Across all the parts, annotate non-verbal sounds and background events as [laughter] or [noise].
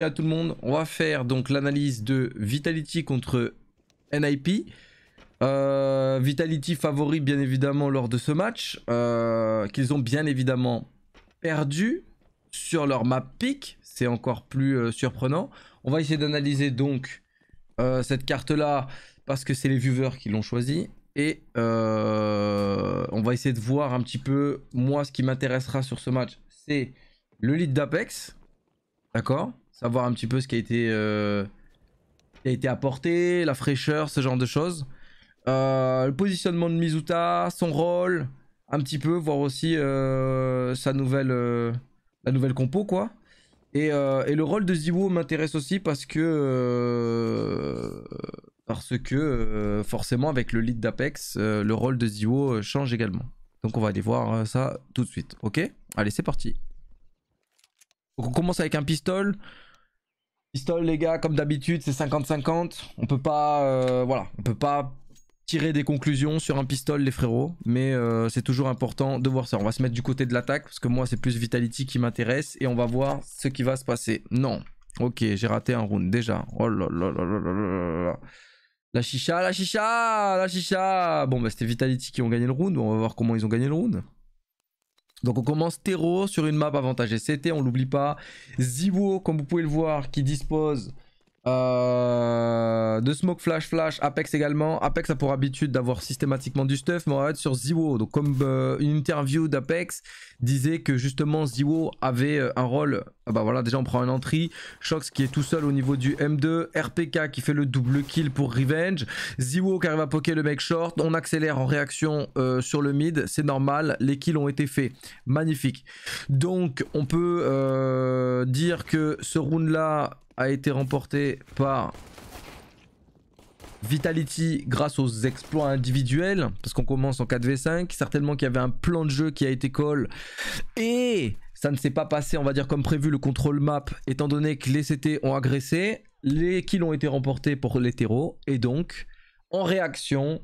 à tout le monde, on va faire donc l'analyse de Vitality contre NIP. Euh, Vitality favori bien évidemment lors de ce match, euh, qu'ils ont bien évidemment perdu sur leur map pick, c'est encore plus euh, surprenant. On va essayer d'analyser donc cette carte là parce que c'est les viewers qui l'ont choisi. Et on va essayer de voir un petit peu, moi ce qui m'intéressera sur ce match, c'est le lead d'Apex, d'accord Savoir un petit peu ce qui a été, euh, été apporté, la fraîcheur, ce genre de choses. Euh, le positionnement de Mizuta, son rôle, un petit peu, voir aussi euh, sa nouvelle, la nouvelle compo, quoi. Et, le rôle de Ziwo m'intéresse aussi parce que, parce que forcément, avec le lead d'Apex, le rôle de Ziwo change également. Donc on va aller voir ça tout de suite, ok Allez, c'est parti. on commence avec un pistol. Pistole, les gars, comme d'habitude, c'est 50-50. On peut pas, euh, voilà, on peut pas tirer des conclusions sur un pistol, les frérots. Mais euh, c'est toujours important de voir ça. On va se mettre du côté de l'attaque parce que moi, c'est plus Vitality qui m'intéresse et on va voir ce qui va se passer. Non. Ok, j'ai raté un round déjà. Oh là là là là là là La chicha, la chicha, la chicha. Bon, bah c'était Vitality qui ont gagné le round. On va voir comment ils ont gagné le round. Donc on commence terreau sur une map avantagée CT, on l'oublie pas. Ziwo, comme vous pouvez le voir, qui dispose euh, de Smoke Flash Flash, Apex également. Apex a pour habitude d'avoir systématiquement du stuff, mais on va être sur Ziwo. Donc comme euh, une interview d'Apex disait que justement Ziwo avait euh, un rôle, ah bah voilà déjà on prend un entry, Shox qui est tout seul au niveau du M2, RPK qui fait le double kill pour Revenge, Ziwo qui arrive à poker le mec short, on accélère en réaction sur le mid, c'est normal, les kills ont été faits, magnifique. Donc on peut dire que ce round là a été remporté par Vitality grâce aux exploits individuels, parce qu'on commence en 4v5, certainement qu'il y avait un plan de jeu qui a été call, et ça ne s'est pas passé, on va dire, comme prévu, le contrôle map, étant donné que les CT ont agressé, les kills ont été remportés pour les et donc, en réaction,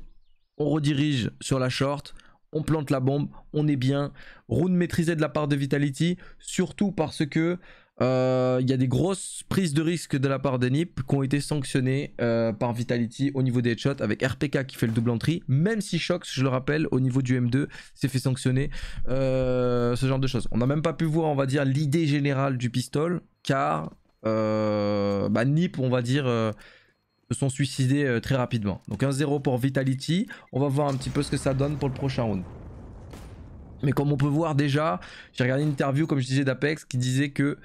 on redirige sur la short, on plante la bombe, on est bien, round maîtrisée de la part de Vitality, surtout parce que euh, il y a des grosses prises de risque de la part des NIP qui ont été sanctionnées euh, par Vitality au niveau des headshots avec RPK qui fait le double entry. Même si Shox, je le rappelle, au niveau du M2 s'est fait sanctionner euh, ce genre de choses. On n'a même pas pu voir, on va dire, l'idée générale du pistol car bah, NIP, on va dire se sont suicidés très rapidement. Donc 1-0 pour Vitality. On va voir un petit peu ce que ça donne pour le prochain round. Mais comme on peut voir déjà, j'ai regardé une interview, comme je disais, d'Apex qui disait que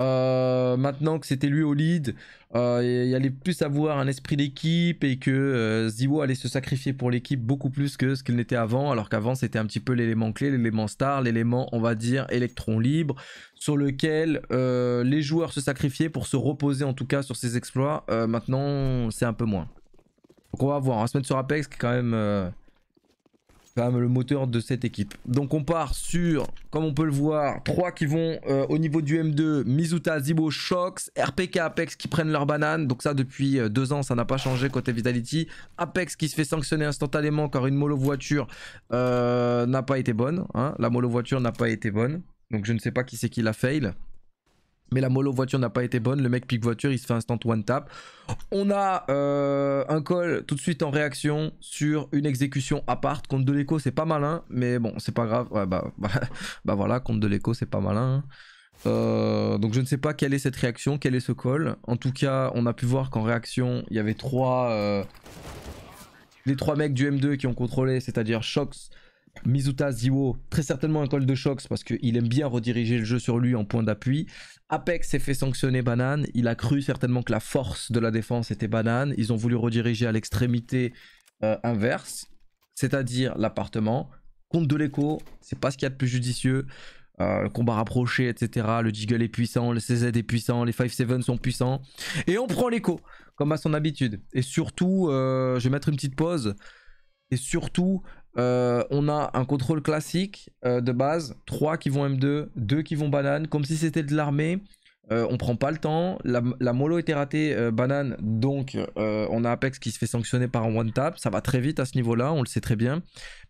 euh, maintenant que c'était lui au lead, euh, il allait plus avoir un esprit d'équipe et que euh, Ziwo allait se sacrifier pour l'équipe beaucoup plus que ce qu'il n'était avant, alors qu'avant c'était un petit peu l'élément clé, l'élément star, l'élément on va dire électron libre, sur lequel les joueurs se sacrifiaient pour se reposer en tout cas sur ses exploits. maintenant c'est un peu moins. Donc on va voir, on va se mettre sur Apex qui est quand même femme, le moteur de cette équipe. Donc on part sur, comme on peut le voir, trois qui vont euh, au niveau du M2, Mizuta, Zibo, Shox, RPK, Apex qui prennent leur banane. Donc ça depuis euh, deux ans, ça n'a pas changé côté Vitality. Apex qui se fait sanctionner instantanément car une molo voiture euh, n'a pas été bonne. Hein. La molo voiture n'a pas été bonne. Donc je ne sais pas qui c'est qui l'a fail mais la mollo voiture n'a pas été bonne. Le mec pique voiture, il se fait instant one tap. On a euh, un call tout de suite en réaction sur une exécution à part. Contre de l'écho, c'est pas malin, mais bon, c'est pas grave. Bah, [laughs] bah, bah, voilà, contre de l'écho, c'est pas malin. Euh, donc je ne sais pas quelle est cette réaction, quel est ce call. En tout cas, on a pu voir qu'en réaction, il y avait trois... Euh, les trois mecs du M2 qui ont contrôlé, c'est-à-dire Shox, Mizuta Ziwo, très certainement un col de choc parce qu'il aime bien rediriger le jeu sur lui en point d'appui. Apex s'est fait sanctionner banane. Il a cru certainement que la force de la défense était banane. Ils ont voulu rediriger à l'extrémité euh, inverse, c'est-à-dire l'appartement. Compte de l'écho, c'est pas ce qu'il y a de plus judicieux. le euh, combat rapproché, etc. Le jiggle est puissant, le CZ est puissant, les 5-7 sont puissants. Et on prend l'écho, comme à son habitude. Et surtout, euh, je vais mettre une petite pause. Et surtout, euh, on a un contrôle classique euh, de base, 3 qui vont M2, 2 qui vont banane, comme si c'était de l'armée. Euh, on prend pas le temps, la, la mollo était ratée banane, donc on a Apex qui se fait sanctionner par un one tap, ça va très vite à ce niveau-là, on le sait très bien.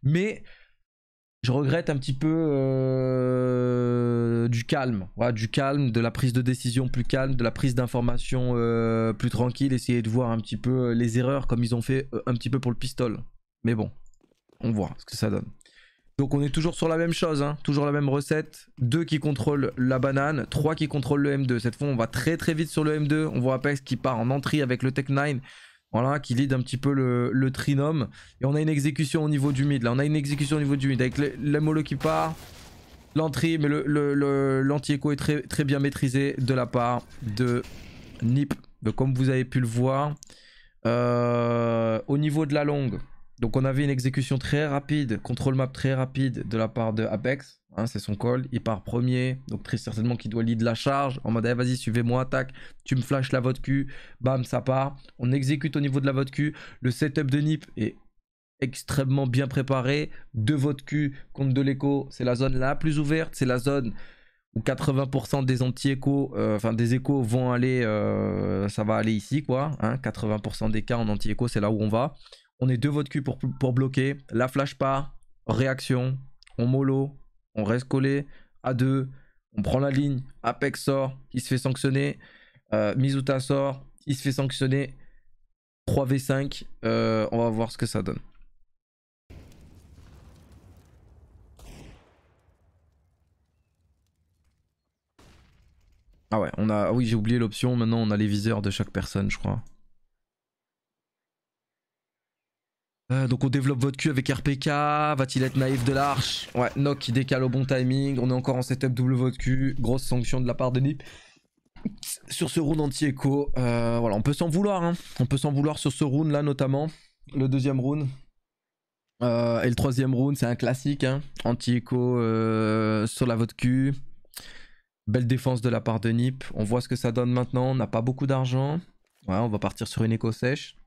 Mais je regrette un petit peu du calme, voilà, du calme, de la prise de décision plus calme, de la prise d'information plus tranquille, essayer de voir un petit peu les erreurs comme ils ont fait un petit peu pour le pistol. Mais bon, on voit ce que ça donne. Donc on est toujours sur la même chose, hein. toujours la même recette. Deux qui contrôlent la banane, 3 qui contrôlent le M2. Cette fois on va très très vite sur le M2. On voit ce qui part en entrée avec le Tech 9. Voilà, qui lead un petit peu le, trinôme. Et on a une exécution au niveau du mid. Là, on a une exécution au niveau du mid avec mollo qui part. L'entrée, mais l'anti-écho est très, très bien maîtrisé de la part de Nip. comme vous avez pu le voir, euh, au niveau de la longue, donc on avait une exécution très rapide, contrôle map très rapide de la part de Apex. Hein, c'est son call, il part premier, donc très certainement qu'il doit lead la charge, en mode Eh vas-y suivez-moi, attaque, tu me flashes la vote Q, bam ça part, on exécute au niveau de la vote Q, le setup de Nip est extrêmement bien préparé, de vote Q contre de l'écho, c'est la zone la plus ouverte, c'est la zone où 80% des anti-échos, euh, enfin des échos vont aller, euh, ça va aller ici quoi, 80% hein. des cas en anti-écho c'est là où on va. On est deux votes cul pour, pour bloquer. La flash pas. Réaction. On mollo. On reste collé. A2 On prend la ligne. Apex sort. Il se fait sanctionner. Euh, Mizuta sort. Il se fait sanctionner. 3v5. Euh, on va voir ce que ça donne. Ah ouais, on a. Ah oui, j'ai oublié l'option. Maintenant, on a les viseurs de chaque personne, je crois. Euh, donc on développe votre cul avec RPK, va-t-il être naïf de l'arche Ouais, Nock qui décale au bon timing, on est encore en setup double votre cul, grosse sanction de la part de Nip. Sur ce round anti-écho, euh, voilà, on peut s'en vouloir, hein. on peut s'en vouloir sur ce round là notamment, le deuxième round. Euh, et le troisième round, c'est un classique, hein. anti-écho sur la votre cul. Belle défense de la part de Nip, on voit ce que ça donne maintenant, on n'a pas beaucoup d'argent. Ouais, on va partir sur une écho sèche.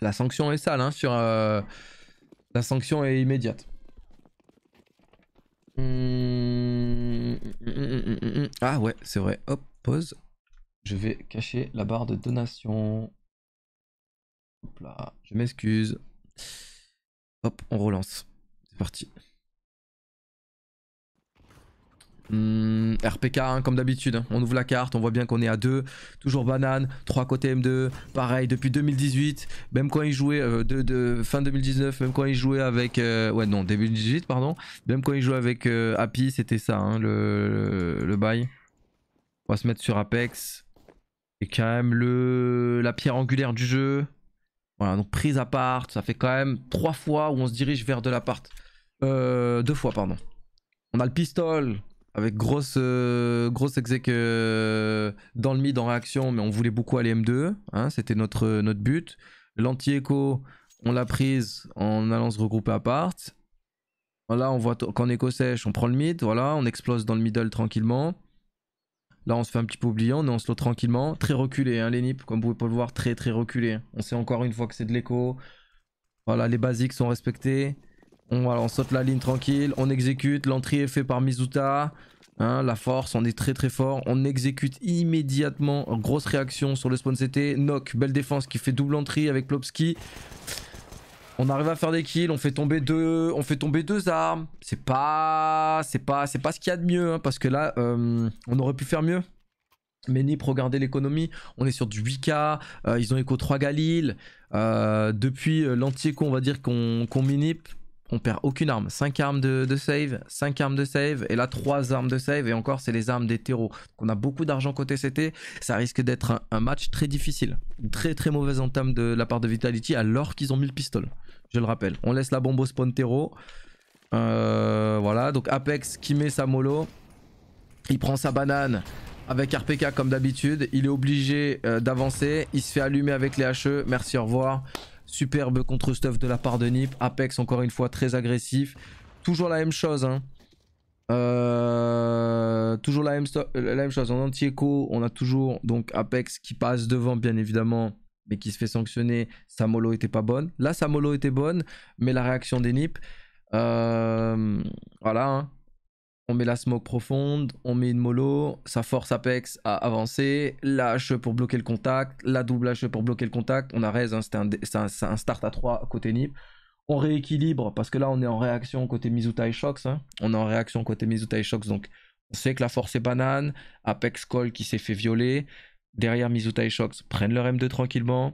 La sanction est sale, hein, sur... Euh, la sanction est immédiate. Hum, hum, hum, ah ouais, c'est vrai. Hop, pause. Je vais cacher la barre de donation. Hop là, je m'excuse. Hop, on relance. C'est parti. Hmm, RPK, hein, comme d'habitude, hein. on ouvre la carte, on voit bien qu'on est à 2, toujours banane, 3 côtés M2, pareil depuis 2018, même quand il jouait, euh, de, fin 2019, même quand il jouait avec, euh, ouais non, début 2018 pardon, même quand il jouait avec euh, Happy, c'était ça hein, le, bail. On va se mettre sur Apex, et quand même le, la pierre angulaire du jeu, voilà donc prise à part, ça fait quand même 3 fois où on se dirige vers de l'appart, 2 fois pardon. On a le pistol, avec grosse, euh, grosse exec euh, dans le mid en réaction, mais on voulait beaucoup aller M2, hein, c'était notre, notre but. L'anti-écho, on l'a prise en allant se regrouper à part. Là, on voit qu'en écho sèche, on prend le mid, voilà, on explose dans le middle tranquillement. Là, on se fait un petit peu oublier, on est en slow tranquillement. Très reculé, hein, les nip comme vous pouvez le voir, très très reculé. On sait encore une fois que c'est de l'écho. Voilà, les basiques sont respectés. On, saute la ligne tranquille, on exécute, l'entrée est faite par Mizuta. Hein, la force, on est très très fort. On exécute immédiatement. Grosse réaction sur le spawn CT. Knock, belle défense qui fait double entrée avec Plopski. On arrive à faire des kills, on fait tomber deux, on fait tomber deux armes. C'est pas, c'est pas, c'est pas ce qu'il y a de mieux, hein, parce que là, euh, on aurait pu faire mieux. Mais Nip, regardez l'économie, on est sur du 8K, euh, ils ont écho 3 Galil. Euh, depuis lanti coup on va dire qu'on qu minip on perd aucune arme. 5 armes de, save, 5 armes de save, et là 3 armes de save, et encore c'est les armes des terreaux. on a beaucoup d'argent côté CT, ça risque d'être un, match très difficile. Très très mauvaise entame de, la part de Vitality alors qu'ils ont mis le pistolet, je le rappelle. On laisse la bombe au spawn terreau. Euh, voilà, donc Apex qui met sa mollo, il prend sa banane. Avec RPK comme d'habitude, il est obligé euh, d'avancer, il se fait allumer avec les HE, merci au revoir. Superbe contre-stuff de la part de Nip. Apex, encore une fois, très agressif. Toujours la même chose. Hein. Euh, toujours euh, la même, chose. En anti-écho, on a toujours donc Apex qui passe devant, bien évidemment, mais qui se fait sanctionner. Sa mollo était pas bonne. Là, sa mollo était bonne, mais la réaction des NIP. Euh, voilà. Hein. On met la smoke profonde, on met une mollo, ça force Apex à avancer, la pour bloquer le contact, la double H pour bloquer le contact, on a Rez. Hein, c'est un, start à 3 côté NIP. On rééquilibre, parce que là on est en réaction côté Mizutai et Shox, hein. on est en réaction côté Mizutai Shox, donc on sait que la force est banane, Apex Call qui s'est fait violer, derrière Mizutai Shox prennent leur M2 tranquillement,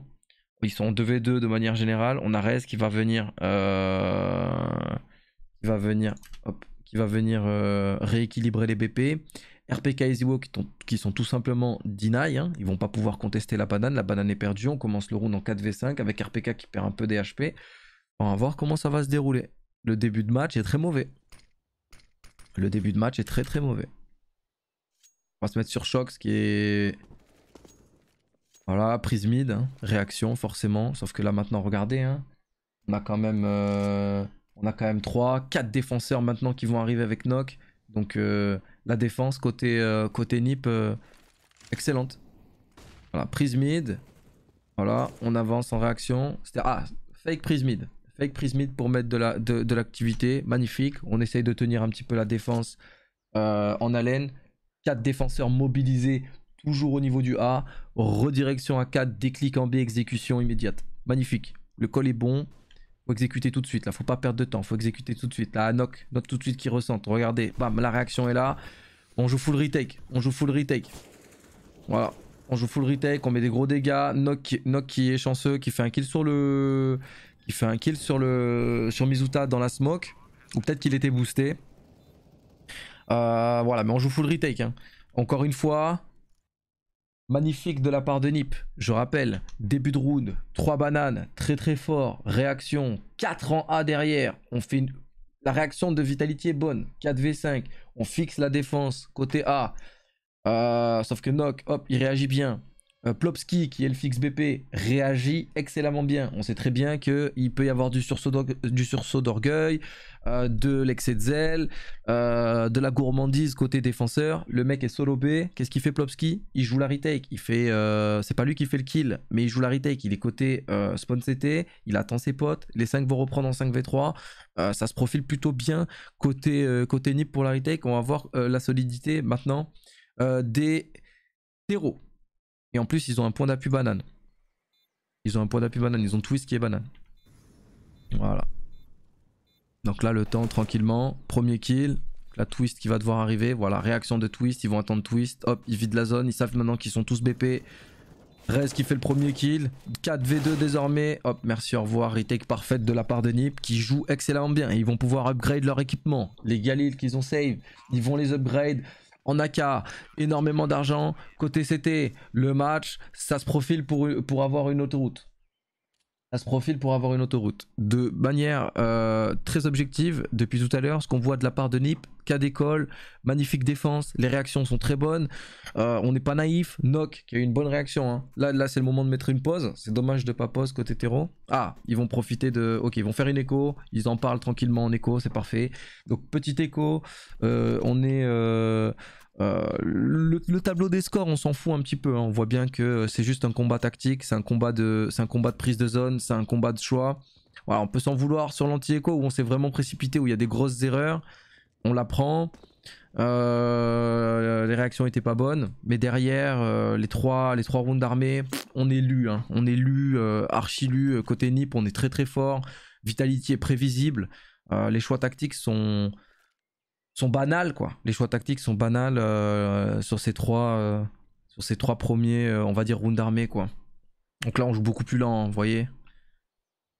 ils sont en 2v2 de manière générale, on a qui va venir... Euh, qui va venir... Hop il va venir euh, rééquilibrer les BP. RPK et ZWO qui, sont tout simplement deny, hein. ils vont pas pouvoir contester la banane, la banane est perdue, on commence le round en 4v5 avec RPK qui perd un peu des HP. On va voir comment ça va se dérouler. Le début de match est très mauvais. Le début de match est très très mauvais. On va se mettre sur choc, ce qui est... Voilà, prise mid, hein. réaction forcément, sauf que là maintenant regardez, hein. on a quand même... Euh, on a quand même 3, 4 défenseurs maintenant qui vont arriver avec Nock. Donc euh, la défense côté, euh, côté NIP, euh, excellente. Voilà, prise mid. Voilà, on avance en réaction. Ah, fake prise mid. Fake prise mid pour mettre de l'activité. La, de, Magnifique. On essaye de tenir un petit peu la défense en haleine. 4 défenseurs mobilisés toujours au niveau du A. Redirection à 4, déclic en B, exécution immédiate. Magnifique. Le col est bon, faut exécuter tout de suite là, faut pas perdre de temps, faut exécuter tout de suite. Là, knock, note tout de suite qui ressentent. Regardez, bam, la réaction est là. On joue full retake, on joue full retake. Voilà, on joue full retake, on met des gros dégâts. Knock, qui est chanceux, qui fait un kill sur le, qui fait un kill sur le, sur Mizuta dans la smoke, ou peut-être qu'il était boosté. Euh, voilà, mais on joue full retake. Hein. Encore une fois, Magnifique de la part de Nip, je rappelle, début de round, 3 bananes, très très fort, réaction, 4 en A derrière, on fait La réaction de Vitality est bonne, 4v5, on fixe la défense, côté A, euh, sauf que Nock, hop, il réagit bien, euh, Plopski qui est le fixe BP, réagit excellemment bien. On sait très bien qu'il peut y avoir du sursaut d'orgueil, euh, de l'excès de zèle, euh, de la gourmandise côté défenseur. Le mec est solo B. Qu'est-ce qu'il fait Plopski Il joue la retake. Il fait, c'est pas lui qui fait le kill, mais il joue la retake. Il est côté spawn CT. Il attend ses potes. Les 5 vont reprendre en 5v3. ça se profile plutôt bien côté, côté NIP pour la retake. On va voir la solidité maintenant des terreaux. Et en plus, ils ont un point d'appui banane. Ils ont un point d'appui banane, ils ont twist qui est banane. Voilà. Donc là, le temps tranquillement. Premier kill. La twist qui va devoir arriver. Voilà, réaction de twist. Ils vont attendre twist. Hop, ils vident la zone. Ils savent maintenant qu'ils sont tous BP. Rez qui fait le premier kill. 4v2 désormais. Hop, merci, au revoir. Retake parfaite de la part de Nip qui joue excellemment bien. Ils vont pouvoir upgrade leur équipement. Les Galil qu'ils ont save, ils vont les upgrade. On a énormément d'argent. Côté CT, le match, ça se profile pour, pour avoir une autoroute ça se profile pour avoir une autoroute. De manière euh, très objective, depuis tout à l'heure, ce qu'on voit de la part de Nip, cas d'école, magnifique défense, les réactions sont très bonnes, euh, on n'est pas naïf, Nock qui a eu une bonne réaction, hein. là, là c'est le moment de mettre une pause, c'est dommage de pas pause côté terreau. Ah, ils vont profiter de... Ok, ils vont faire une écho, ils en parlent tranquillement en écho, c'est parfait. Donc petit écho, euh, on est... Euh, le, tableau des scores, on s'en fout un petit peu. Hein. On voit bien que c'est juste un combat tactique, c'est un combat de, un combat de prise de zone, c'est un combat de choix. on peut s'en vouloir sur l'anti-écho où on s'est vraiment précipité, où il y a des grosses erreurs. On la prend. Euh, les réactions n'étaient pas bonnes, mais derrière euh, les trois les trois rounds d'armée, on est lu, hein. on est lu, archi lu côté Nip, on est très très fort. Vitality est prévisible. les choix tactiques sont sont banales, quoi. Les choix tactiques sont banals euh, sur ces trois, euh, sur ces trois premiers, euh, on va dire, rounds d'armée, quoi. Donc là, on joue beaucoup plus lent, hein, vous voyez.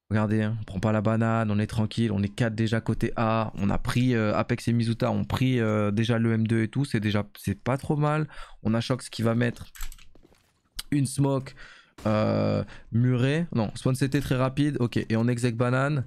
Regardez, hein, on prend pas la banane, on est tranquille, on est 4 déjà côté A, on a pris Apex et Mizuta, on a pris déjà le M2 et tout, c'est déjà c'est pas trop mal. On a Shox qui va mettre une smoke, murée non, spawn c'était très rapide, ok, et on exec banane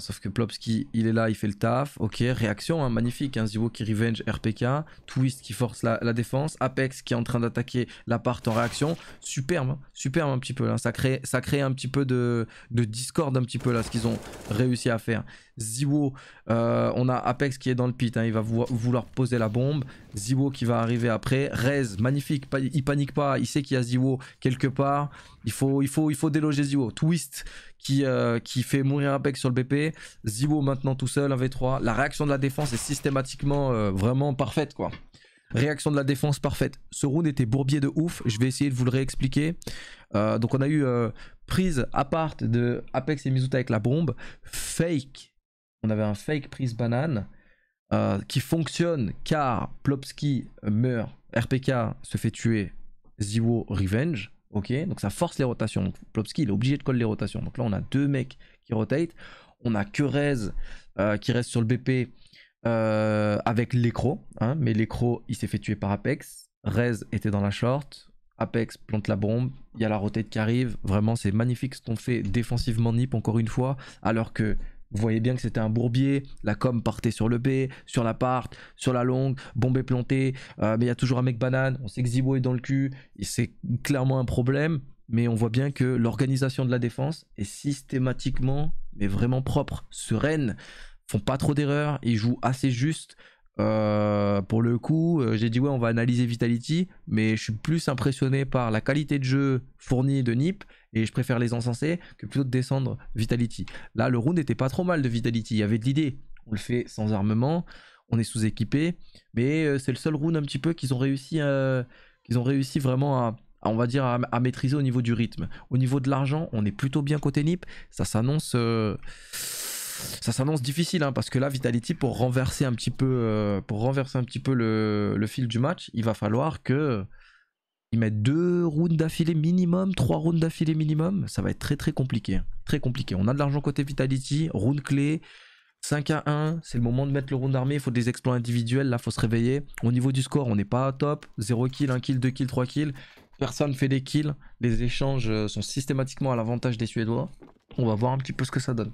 sauf que Plopski, il est là, il fait le taf. Ok, réaction, hein, magnifique. un hein, Zivo qui revenge RPK. Twist qui force la, défense. Apex qui est en train d'attaquer la part en réaction. Superbe, hein, superbe un petit peu. Là. Ça, crée, ça crée un petit peu de, de discorde un petit peu là, ce qu'ils ont réussi à faire. Ziwo, euh, on a Apex qui est dans le pit, hein, il va vouloir poser la bombe. Ziwo qui va arriver après. Rez, magnifique, il panique pas, il sait qu'il y a Ziwo quelque part. Il faut, il faut, il faut déloger Ziwo. Twist qui, euh, qui fait mourir Apex sur le BP. Ziwo maintenant tout seul, 1v3. La réaction de la défense est systématiquement euh, vraiment parfaite quoi. Réaction de la défense parfaite. Ce round était bourbier de ouf. Je vais essayer de vous le réexpliquer. donc on a eu prise à part de Apex et Mizuta avec la bombe. Fake on avait un fake prise banane euh, qui fonctionne car Plopski meurt, RPK se fait tuer, Ziwo revenge. Ok, donc ça force les rotations. Donc Plopski il est obligé de coller les rotations. Donc là on a deux mecs qui rotate. On a que Rez euh, qui reste sur le BP euh, avec l'écro. Hein, mais l'écro il s'est fait tuer par Apex. Rez était dans la short. Apex plante la bombe, il y a la rotate qui arrive, vraiment c'est magnifique ce qu'on fait défensivement Nip encore une fois, alors que vous voyez bien que c'était un bourbier, la com partait sur le B, sur la part, sur la longue, bombée plantée, euh, mais il y a toujours un mec banane, on sait que Zibo est dans le cul, c'est clairement un problème, mais on voit bien que l'organisation de la défense est systématiquement, mais vraiment propre, sereine, font pas trop d'erreurs, ils jouent assez juste, euh, pour le coup, euh, j'ai dit ouais, on va analyser Vitality, mais je suis plus impressionné par la qualité de jeu fournie de Nip et je préfère les encenser que plutôt de descendre Vitality. Là, le round n'était pas trop mal de Vitality, il y avait de l'idée. On le fait sans armement, on est sous-équipé, mais euh, c'est le seul round un petit peu qu'ils ont réussi, qu'ils ont réussi vraiment à, on va dire à, maîtriser au niveau du rythme. Au niveau de l'argent, on est plutôt bien côté Nip, ça s'annonce ça s'annonce difficile hein, parce que là Vitality pour renverser un petit peu euh, pour renverser un petit peu le, fil du match, il va falloir que ils mettent deux rounds d'affilée minimum, trois rounds d'affilée minimum, ça va être très très compliqué, hein. très compliqué. On a de l'argent côté Vitality, round clé, 5 à 1, c'est le moment de mettre le round d'armée, il faut des exploits individuels, là faut se réveiller. Au niveau du score, on n'est pas à top, 0 kill, 1 kill, 2 kills, 3 kills, personne fait des kills, les échanges euh, sont systématiquement à l'avantage des Suédois. On va voir un petit peu ce que ça donne.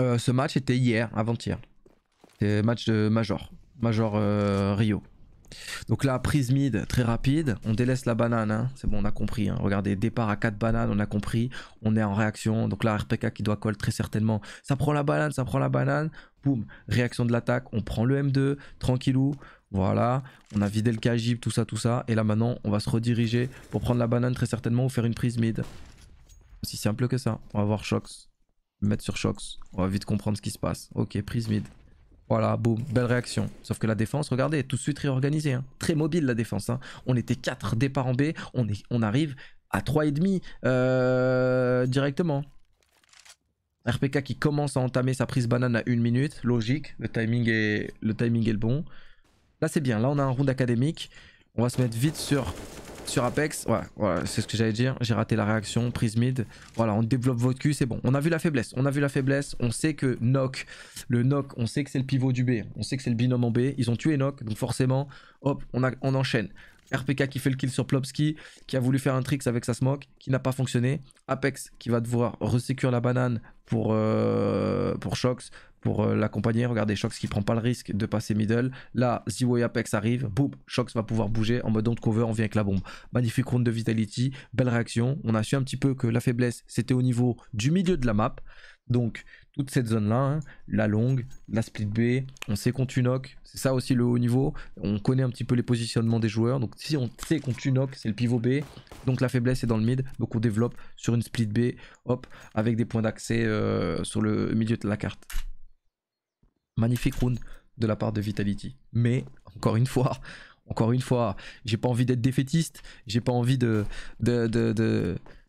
Euh, ce match était hier, avant-hier. C'est match de Major. Major euh, Rio. Donc là, prise mid, très rapide. On délaisse la banane, hein. c'est bon, on a compris. Hein. Regardez, départ à 4 bananes, on a compris. On est en réaction. Donc là, RPK qui doit call très certainement. Ça prend la banane, ça prend la banane. Boum, réaction de l'attaque. On prend le M2, tranquillou. Voilà, on a vidé le Kajib, tout ça, tout ça. Et là maintenant, on va se rediriger pour prendre la banane très certainement ou faire une prise mid. Aussi simple que ça. On va voir Shox mettre sur Shox. On va vite comprendre ce qui se passe. Ok, prise mid. Voilà, boum, belle réaction. Sauf que la défense, regardez, tout de suite réorganisée. Hein. Très mobile la défense. Hein. On était 4 départs en B, on, est, on arrive à 3,5 euh, directement. RPK qui commence à entamer sa prise banane à 1 minute, logique, le timing est le, timing est le bon. Là c'est bien, là on a un round académique. On va se mettre vite sur sur Apex. voilà, c'est ce que j'allais dire. J'ai raté la réaction. Prise mid. Voilà, on développe votre cul, c'est bon. On a vu la faiblesse. On a vu la faiblesse. On sait que Nock, le Nock, on sait que c'est le pivot du B. On sait que c'est le binôme en B. Ils ont tué Nock, donc forcément, hop, on, a, on enchaîne. RPK qui fait le kill sur Plopski, qui a voulu faire un trick avec sa smoke, qui n'a pas fonctionné. Apex qui va devoir resécure la banane pour, euh, pour Shox, pour euh, l'accompagner. Regardez, Shox qui prend pas le risque de passer middle. Là, z Apex arrive, Boum, Shox va pouvoir bouger en mode don't cover, on vient avec la bombe. Magnifique round de Vitality, belle réaction. On a su un petit peu que la faiblesse, c'était au niveau du milieu de la map. Donc, cette zone là, hein. la longue, la split B, on sait qu'on tue knock, c'est ça aussi le haut niveau, on connaît un petit peu les positionnements des joueurs, donc si on sait qu'on tue c'est le pivot B, donc la faiblesse est dans le mid, donc on développe sur une split B, hop, avec des points d'accès euh, sur le milieu de la carte. Magnifique round de la part de Vitality, mais encore une fois, [laughs] encore une fois, j'ai pas envie d'être défaitiste, j'ai pas envie de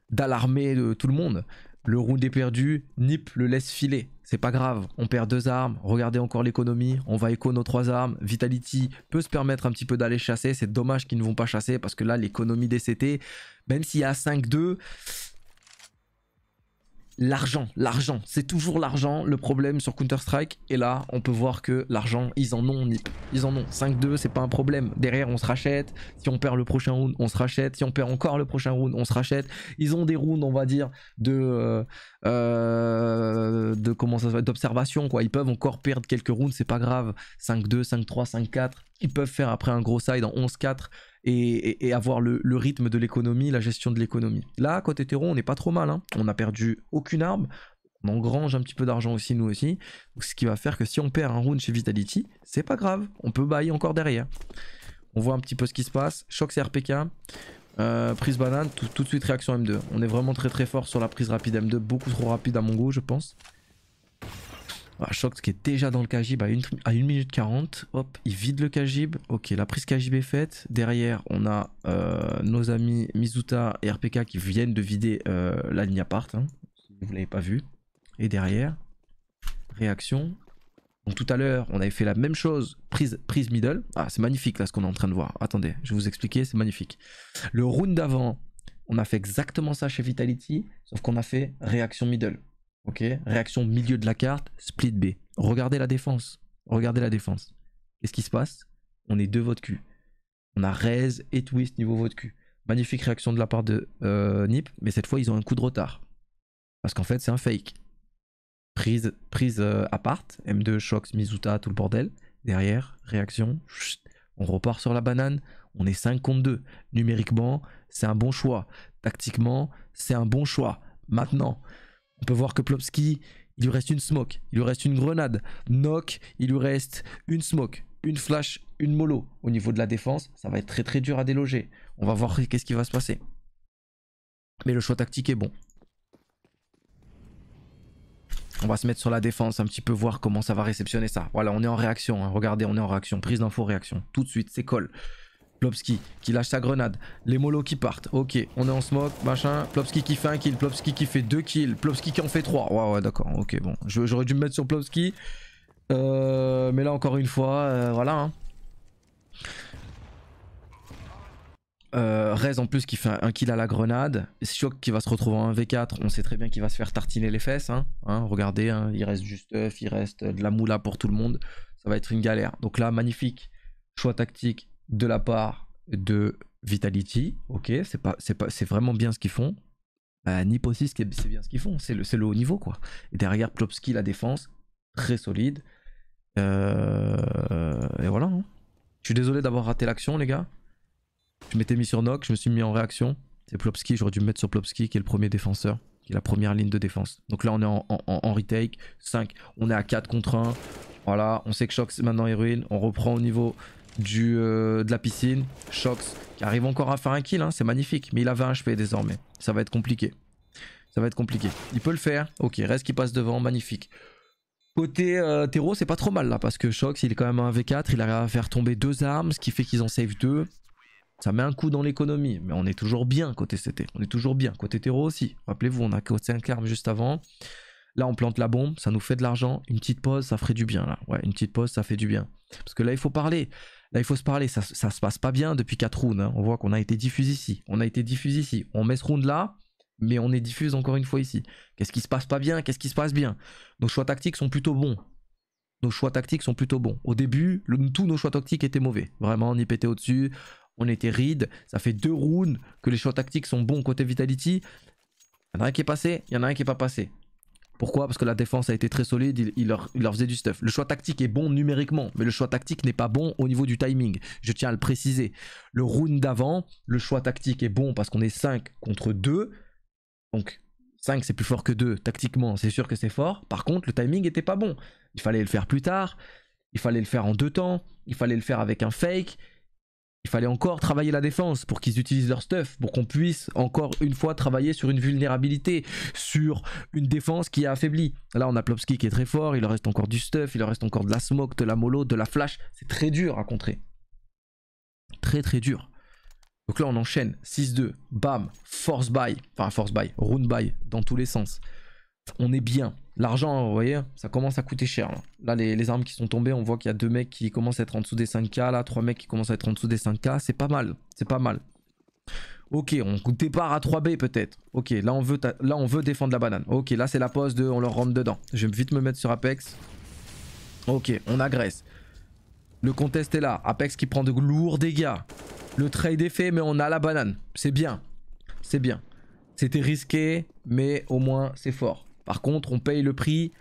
d'alarmer euh, tout le monde. Le round est perdu, Nip le laisse filer. C'est pas grave, on perd deux armes, regardez encore l'économie, on va éco nos trois armes, Vitality peut se permettre un petit peu d'aller chasser, c'est dommage qu'ils ne vont pas chasser parce que là l'économie des CT, même s'il y a 5-2, l'argent, l'argent, c'est toujours l'argent le problème sur Counter-Strike. Et là, on peut voir que l'argent, ils en ont, Ils en ont. 5-2, c'est pas un problème. Derrière, on se rachète. Si on perd le prochain round, on se rachète. Si on perd encore le prochain round, on se rachète. Ils ont des rounds, on va dire, de. Euh, euh, de comment ça D'observation, quoi. Ils peuvent encore perdre quelques rounds, c'est pas grave. 5-2, 5-3, 5-4. Ils peuvent faire après un gros side en 11-4 et, avoir le, rythme de l'économie, la gestion de l'économie. Là, côté hétéro on n'est pas trop mal. Hein. On n'a perdu aucune arme. On engrange un petit peu d'argent aussi, nous aussi. ce qui va faire que si on perd un round chez Vitality, c'est pas grave. On peut bailler encore derrière. On voit un petit peu ce qui se passe. Choc CRPK. Euh, prise banane, tout, de suite réaction M2. On est vraiment très très fort sur la prise rapide M2, beaucoup trop rapide à mon goût je pense. Shocked qui est déjà dans le Kajib à 1 une minute 40. Hop, il vide le Kajib. Ok, la prise Kajib est faite. Derrière, on a euh, nos amis Mizuta et RPK qui viennent de vider euh, la ligne apart. Hein, si vous ne l'avez pas vu. Et derrière, réaction. Donc tout à l'heure, on avait fait la même chose, prise, prise middle. Ah, c'est magnifique là ce qu'on est en train de voir. Attendez, je vais vous expliquer, c'est magnifique. Le round d'avant, on a fait exactement ça chez Vitality, sauf qu'on a fait réaction middle. Ok, réaction milieu de la carte, split B. Regardez la défense. Regardez la défense. Qu'est-ce qui se passe On est deux votes cul. On a raise et twist niveau vote cul. Magnifique réaction de la part de euh, Nip, mais cette fois ils ont un coup de retard. Parce qu'en fait c'est un fake. Prise, prise à part, M2, Shox, Mizuta, tout le bordel. Derrière, réaction, on repart sur la banane, on est 5 contre 2. Numériquement, c'est un bon choix. Tactiquement, c'est un bon choix. Maintenant, on peut voir que Plopski, il lui reste une smoke, il lui reste une grenade. Knock, il lui reste une smoke, une flash, une mollo. Au niveau de la défense, ça va être très très dur à déloger. On va voir qu'est-ce qui va se passer. Mais le choix tactique est bon. On va se mettre sur la défense, un petit peu voir comment ça va réceptionner ça. Voilà, on est en réaction. Hein. Regardez, on est en réaction. Prise d'info, réaction. Tout de suite, c'est colle. Plopski qui lâche sa grenade. Les molos qui partent. Ok, on est en smoke, machin. Plopski qui fait un kill. Plopski qui fait deux kills. Plopski qui en fait trois. Ouais, ouais, d'accord. Ok, bon. J'aurais dû me mettre sur Plopski. Euh, mais là, encore une fois, euh, voilà. Hein. Euh, Rez en plus qui fait un kill à la grenade. Shock qui va se retrouver en 1v4. On sait très bien qu'il va se faire tartiner les fesses. Hein. Hein, regardez, il reste juste, il reste de la moula pour tout le monde. Ça va être une galère. Donc là, magnifique choix tactique de la part de Vitality, ok, c'est vraiment bien ce qu'ils font. Euh, c'est bien ce qu'ils font, c'est le, le haut niveau quoi. Et derrière Plopski, la défense, très solide. Euh, et voilà. Hein. Je suis désolé d'avoir raté l'action, les gars. Je m'étais mis sur knock, je me suis mis en réaction. C'est Plopski. j'aurais dû me mettre sur Plopski, qui est le premier défenseur, qui est la première ligne de défense. Donc là, on est en, retake, 5, on est à 4 contre 1. Voilà, on sait que Shox maintenant est ruine, on reprend au niveau du, euh, de la piscine, Shox, qui arrive encore à faire un kill, hein, c'est magnifique. Mais il a 20 HP désormais, ça va être compliqué. Ça va être compliqué. Il peut le faire, ok, reste qui passe devant, magnifique. Côté Tero euh, terreau, c'est pas trop mal là, parce que Shox, il est quand même un V4, il arrive à faire tomber deux armes, ce qui fait qu'ils en savent deux. Ça met un coup dans l'économie, mais on est toujours bien côté CT, on est toujours bien. Côté terreau aussi, rappelez-vous, on a côté 5 armes juste avant. Là, on plante la bombe, ça nous fait de l'argent. Une petite pause, ça ferait du bien. Là. Ouais, une petite pause, ça fait du bien. Parce que là, il faut parler. Là, il faut se parler, ça, se passe pas bien depuis 4 rounds. Hein. On voit qu'on a été diffusé ici, on a été diffusé ici. On met ce round là, mais on est diffusé encore une fois ici. Qu'est-ce qui se passe pas bien Qu'est-ce qui se passe bien Nos choix tactiques sont plutôt bons. Nos choix tactiques sont plutôt bons. Au début, tous nos choix tactiques étaient mauvais. Vraiment, on y pétait au-dessus, on était ride. Ça fait deux rounds que les choix tactiques sont bons côté Vitality. Il y en a un qui est passé, il y en a un qui est pas passé. Pourquoi Parce que la défense a été très solide, il, leur, faisait du stuff. Le choix tactique est bon numériquement, mais le choix tactique n'est pas bon au niveau du timing. Je tiens à le préciser. Le round d'avant, le choix tactique est bon parce qu'on est 5 contre 2. Donc 5 c'est plus fort que 2 tactiquement, c'est sûr que c'est fort. Par contre, le timing n'était pas bon. Il fallait le faire plus tard, il fallait le faire en deux temps, il fallait le faire avec un fake, il fallait encore travailler la défense pour qu'ils utilisent leur stuff, pour qu'on puisse encore une fois travailler sur une vulnérabilité, sur une défense qui est affaiblie. Là, on a Plopski qui est très fort, il leur reste encore du stuff, il leur reste encore de la smoke, de la mollo, de la flash. C'est très dur à contrer. Très très dur. Donc là, on enchaîne. 6-2, bam, force buy, enfin force buy, run buy, dans tous les sens. On est bien. L'argent, vous voyez, ça commence à coûter cher. Hein. Là, les, armes qui sont tombées, on voit qu'il y a deux mecs qui commencent à être en dessous des 5K, là, trois mecs qui commencent à être en dessous des 5K. C'est pas mal, c'est pas mal. Ok, on départ à 3B peut-être. Ok, là on, veut là on veut défendre la banane. Ok, là c'est la pause de on leur rentre dedans. Je vais vite me mettre sur Apex. Ok, on agresse. Le contest est là. Apex qui prend de lourds dégâts. Le trade est fait, mais on a la banane. C'est bien. C'est bien. C'était risqué, mais au moins c'est fort. Par contre, on paye le prix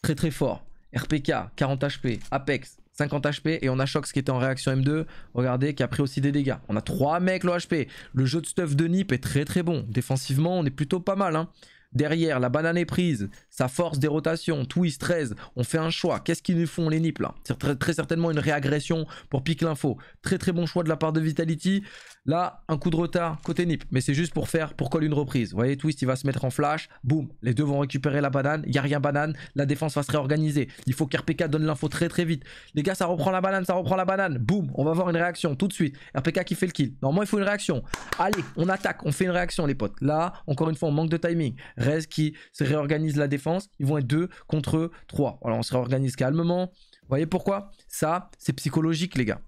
très très fort. RPK, 40 HP, Apex, 50 HP et on a ce qui était en réaction M2, regardez, qui a pris aussi des dégâts. On a 3 mecs low HP. Le jeu de stuff de Nip est très très bon. Défensivement, on est plutôt pas mal. Hein. Derrière, la banane est prise, sa force des rotations, twist 13, on fait un choix. Qu'est-ce qu'ils nous font les Nip là C'est très, très certainement une réagression pour pique l'info. Très très bon choix de la part de Vitality. Là, un coup de retard côté Nip, mais c'est juste pour faire, pour coller une reprise. Vous voyez, Twist, il va se mettre en flash, boum, les deux vont récupérer la banane, il a rien banane, la défense va se réorganiser. Il faut qu'RPK donne l'info très très vite. Les gars, ça reprend la banane, ça reprend la banane, boum, on va voir une réaction tout de suite. RPK qui fait le kill. Normalement, il faut une réaction. Allez, on attaque, on fait une réaction, les potes. Là, encore une fois, on manque de timing. Rez qui se réorganise la défense, ils vont être 2 contre 3. Alors, on se réorganise calmement. Vous voyez pourquoi Ça, c'est psychologique, les gars.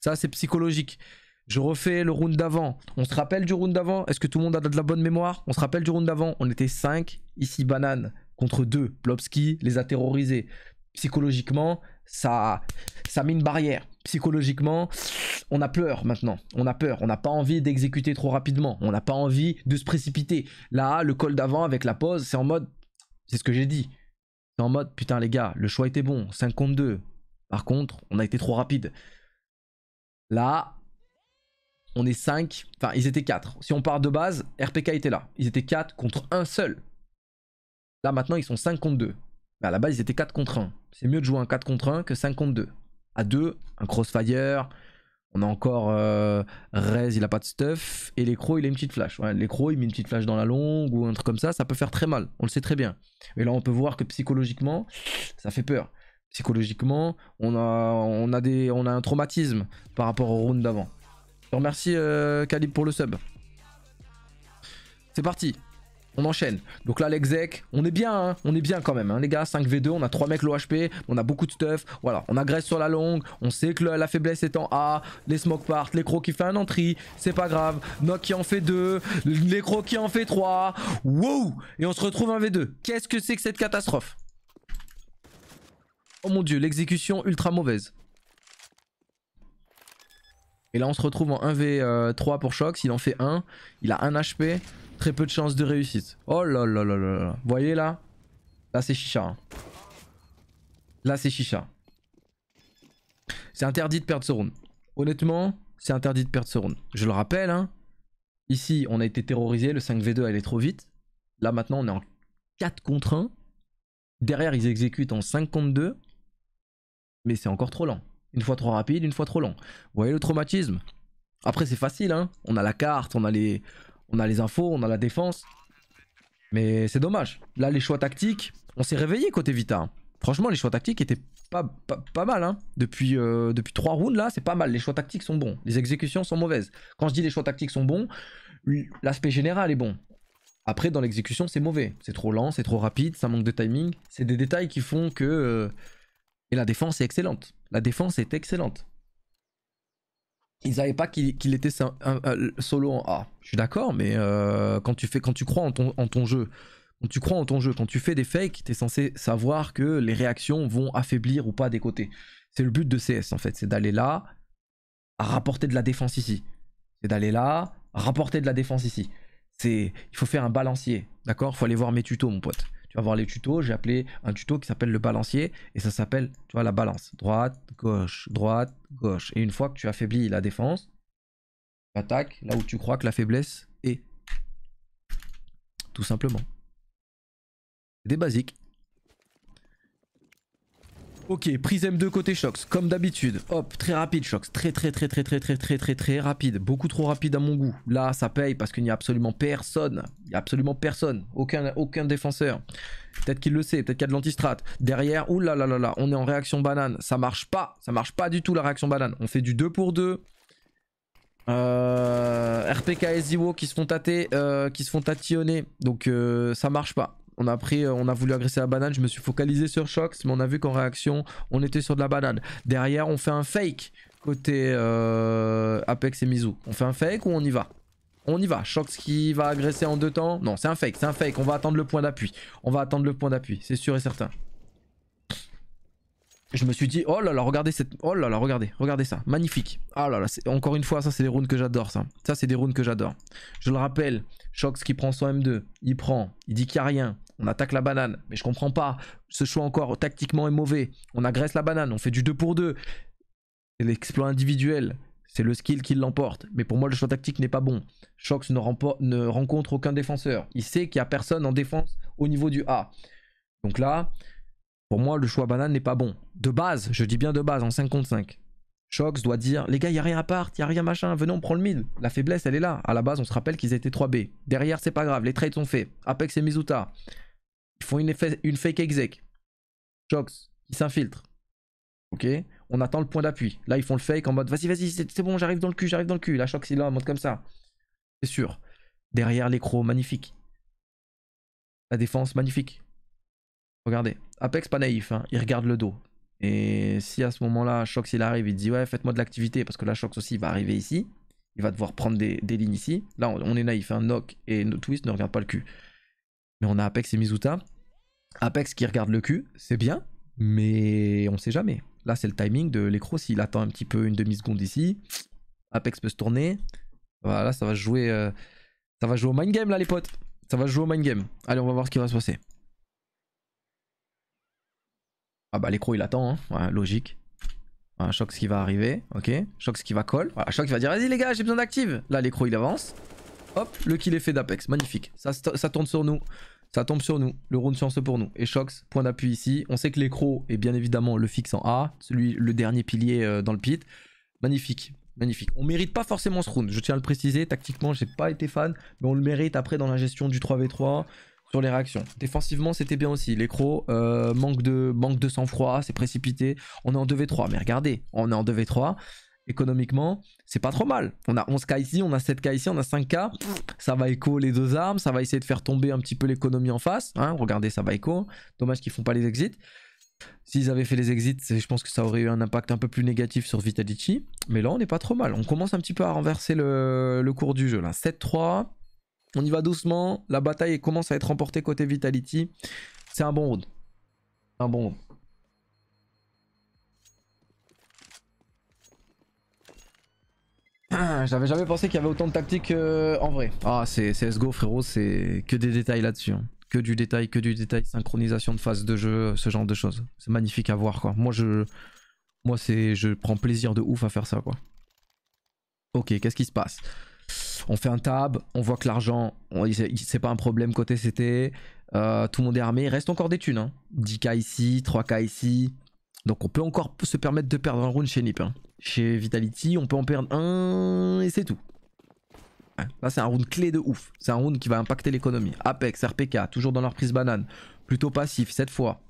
Ça, c'est psychologique. Je refais le round d'avant. On se rappelle du round d'avant Est-ce que tout le monde a de la bonne mémoire On se rappelle du round d'avant On était 5, ici banane, contre 2. Plopski les a terrorisés. Psychologiquement, ça, ça met une barrière. Psychologiquement, on a peur maintenant. On a peur. On n'a pas envie d'exécuter trop rapidement. On n'a pas envie de se précipiter. Là, le col d'avant avec la pause, c'est en mode. C'est ce que j'ai dit. C'est en mode, putain, les gars, le choix était bon. 5 contre 2. Par contre, on a été trop rapide. Là, on est 5, enfin ils étaient 4. Si on part de base, RPK était là. Ils étaient 4 contre un seul. Là maintenant ils sont 5 contre 2. Mais à la base ils étaient 4 contre 1. C'est mieux de jouer un 4 contre 1 que 5 contre 2. À 2, un crossfire. On a encore euh, Rez, il a pas de stuff. Et l'écro, il a une petite flash. Ouais, l'écro, il met une petite flash dans la longue ou un truc comme ça. Ça peut faire très mal. On le sait très bien. Mais là, on peut voir que psychologiquement, ça fait peur psychologiquement, on a, on a, des, on a un traumatisme par rapport au round d'avant. Je remercie Calib euh, pour le sub. C'est parti. On enchaîne. Donc là, l'exec, on est bien, hein. on est bien quand même, hein, les gars. 5v2, on a 3 mecs low HP, on a beaucoup de stuff. Voilà, on agresse sur la longue. On sait que la faiblesse est en A. Les smokes partent, les qui fait un entry, c'est pas grave. Nock qui en fait 2, les qui en fait 3. Wow Et on se retrouve un v 2 Qu'est-ce que c'est que cette catastrophe Oh mon dieu, l'exécution ultra mauvaise. Et là, on se retrouve en 1v3 pour Shox. Il en fait 1. Il a 1 HP. Très peu de chances de réussite. Oh là là là là là. Vous voyez là Là, c'est chicha. Hein. Là, c'est chicha. C'est interdit de perdre ce round. Honnêtement, c'est interdit de perdre ce round. Je le rappelle, hein. Ici, on a été terrorisé. Le 5v2 allait trop vite. Là, maintenant, on est en 4 contre 1. Derrière, ils exécutent en 5 contre 2. Mais c'est encore trop lent. Une fois trop rapide, une fois trop lent. Vous voyez le traumatisme Après, c'est facile, hein. On a la carte, on a les, on a les infos, on a la défense. Mais c'est dommage. Là, les choix tactiques, on s'est réveillé côté Vita. Franchement, les choix tactiques étaient pas, pas, mal. Hein. Depuis, euh, depuis 3 rounds, là, c'est pas mal. Les choix tactiques sont bons. Les exécutions sont mauvaises. Quand je dis les choix tactiques sont bons, l'aspect général est bon. Après, dans l'exécution, c'est mauvais. C'est trop lent, c'est trop rapide, ça manque de timing. C'est des détails qui font que. Euh, et la défense est excellente. La défense est excellente. Ils savaient pas qu'il était solo en A. Je suis d'accord, mais euh, quand, tu fais, quand tu crois en ton, jeu, quand tu crois en ton jeu, quand tu fais des fakes, tu es censé savoir que les réactions vont affaiblir ou pas des côtés. C'est le but de CS en fait, c'est d'aller là, rapporter de la défense ici. C'est d'aller là, rapporter de la défense ici. C'est, il faut faire un balancier, d'accord Il Faut aller voir mes tutos, mon pote voir les tutos. J'ai appelé un tuto qui s'appelle le balancier et ça s'appelle, tu vois, la balance. Droite, gauche, droite, gauche. Et une fois que tu affaiblis la défense, attaque là où tu crois que la faiblesse est. Tout simplement. Des basiques. Ok, prise m 2 côté Shox, comme d'habitude. Hop, très rapide Shox, très très très très très très très très très rapide. Beaucoup trop rapide à mon goût. Là, ça paye parce qu'il n'y a absolument personne. Il n'y a absolument personne. Aucun, aucun défenseur. Peut-être qu'il le sait, peut-être qu'il y a de l'antistrat. Derrière, oulala, là là là, on est en réaction banane. Ça marche pas, ça marche pas du tout la réaction banane. On fait du 2 pour 2. RPK et qui se font tâter, euh, qui se font tatillonner. Donc euh, ça marche pas. On a pris, euh, on a voulu agresser la banane. Je me suis focalisé sur Shox, mais on a vu qu'en réaction, on était sur de la banane. Derrière, on fait un fake côté euh, Apex et Mizu. On fait un fake ou on y va on y va. Shox qui va agresser en deux temps. Non, c'est un fake, c'est un fake. On va attendre le point d'appui. On va attendre le point d'appui, c'est sûr et certain. Je me suis dit, oh là là, regardez cette. Oh là là, regardez, regardez ça. Magnifique. Oh là là, encore une fois, ça c'est des rounds que j'adore, ça. Ça c'est des rounds que j'adore. Je le rappelle, Shox qui prend son M2, il prend, il dit qu'il n'y a rien on attaque la banane. Mais je comprends pas. Ce choix encore tactiquement est mauvais. On agresse la banane, on fait du 2 pour 2. L'exploit individuel, c'est le skill qui l'emporte. Mais pour moi, le choix tactique n'est pas bon. Shox ne, rencontre aucun défenseur. Il sait qu'il n'y a personne en défense au niveau du A. Donc là, pour moi, le choix banane n'est pas bon. De base, je dis bien de base, en 5 contre 5. Shox doit dire les gars, il n'y a rien à part, il n'y a rien machin, venez, on prend le mid. La faiblesse, elle est là. À la base, on se rappelle qu'ils étaient 3B. Derrière, c'est pas grave, les trades sont faits. Apex et Mizuta font une, une fake exec. shox qui s'infiltre. Ok On attend le point d'appui. Là, ils font le fake en mode vas-y, vas-y, c'est bon, j'arrive dans le cul, j'arrive dans le cul. La Shox, il est là en mode comme ça. C'est sûr. Derrière l'écro, magnifique. La défense, magnifique. Regardez. Apex, pas naïf. Hein. Il regarde le dos. Et si à ce moment-là, Shox, il arrive, il dit ouais, faites-moi de l'activité, parce que la Shox aussi, va arriver ici. Il va devoir prendre des, lignes ici. Là, on, est naïf. un hein. Knock et no Twist ne regardent pas le cul. Mais on a Apex et Mizuta. Apex qui regarde le cul, c'est bien, mais on sait jamais. Là, c'est le timing de l'écro. S'il attend un petit peu une demi-seconde ici, Apex peut se tourner. Voilà, ça va jouer. Euh, ça va jouer au mind game là, les potes. Ça va jouer au mind game. Allez, on va voir ce qui va se passer. Ah bah, l'écro il attend, hein. logique. Un choc ce qui va arriver, ok. Choc ce qui va call Voilà, choc qui va dire vas-y les gars, j'ai besoin d'active. Là, l'écro il avance. Hop, le kill est fait d'Apex. Magnifique. Ça, ça tourne sur nous ça tombe sur nous. Le round chance pour nous. Et Shox, point d'appui ici. On sait que l'écro est bien évidemment le fixe en A, celui, le dernier pilier euh, dans le pit. Magnifique. Magnifique. On mérite pas forcément ce round, je tiens à le préciser. Tactiquement, j'ai pas été fan, mais on le mérite après dans la gestion du 3v3 sur les réactions. Défensivement, c'était bien aussi. L'écro euh, manque de, manque de sang-froid, c'est précipité. On est en 2v3, mais regardez, on est en 2v3 économiquement, c'est pas trop mal. On a 11K ici, on a 7K ici, on a 5K. Ça va écho les deux armes, ça va essayer de faire tomber un petit peu l'économie en face. Hein. regardez, ça va écho. Dommage qu'ils font pas les exits. S'ils avaient fait les exits, je pense que ça aurait eu un impact un peu plus négatif sur Vitality, Mais là, on n'est pas trop mal. On commence un petit peu à renverser le, le cours du jeu. 7-3. On y va doucement. La bataille commence à être remportée côté Vitality. C'est un bon round. Un bon round. Ah, j'avais jamais pensé qu'il y avait autant de tactiques euh, en vrai. Ah, c'est go frérot, c'est que des détails là-dessus. Hein. Que du détail, que du détail. Synchronisation de phase de jeu, ce genre de choses. C'est magnifique à voir, quoi. Moi, je. Moi, c'est. Je prends plaisir de ouf à faire ça, quoi. Ok, qu'est-ce qui se passe On fait un tab, on voit que l'argent, c'est pas un problème côté CT. Euh, tout le monde est armé. Il reste encore des thunes. Hein. 10k ici, 3k ici. Donc, on peut encore se permettre de perdre un round chez Nip. Hein chez Vitality. On peut en perdre un et c'est tout. Hein, là, c'est un round clé de ouf. C'est un round qui va impacter l'économie. Apex, RPK, toujours dans leur prise banane. Plutôt passif cette fois.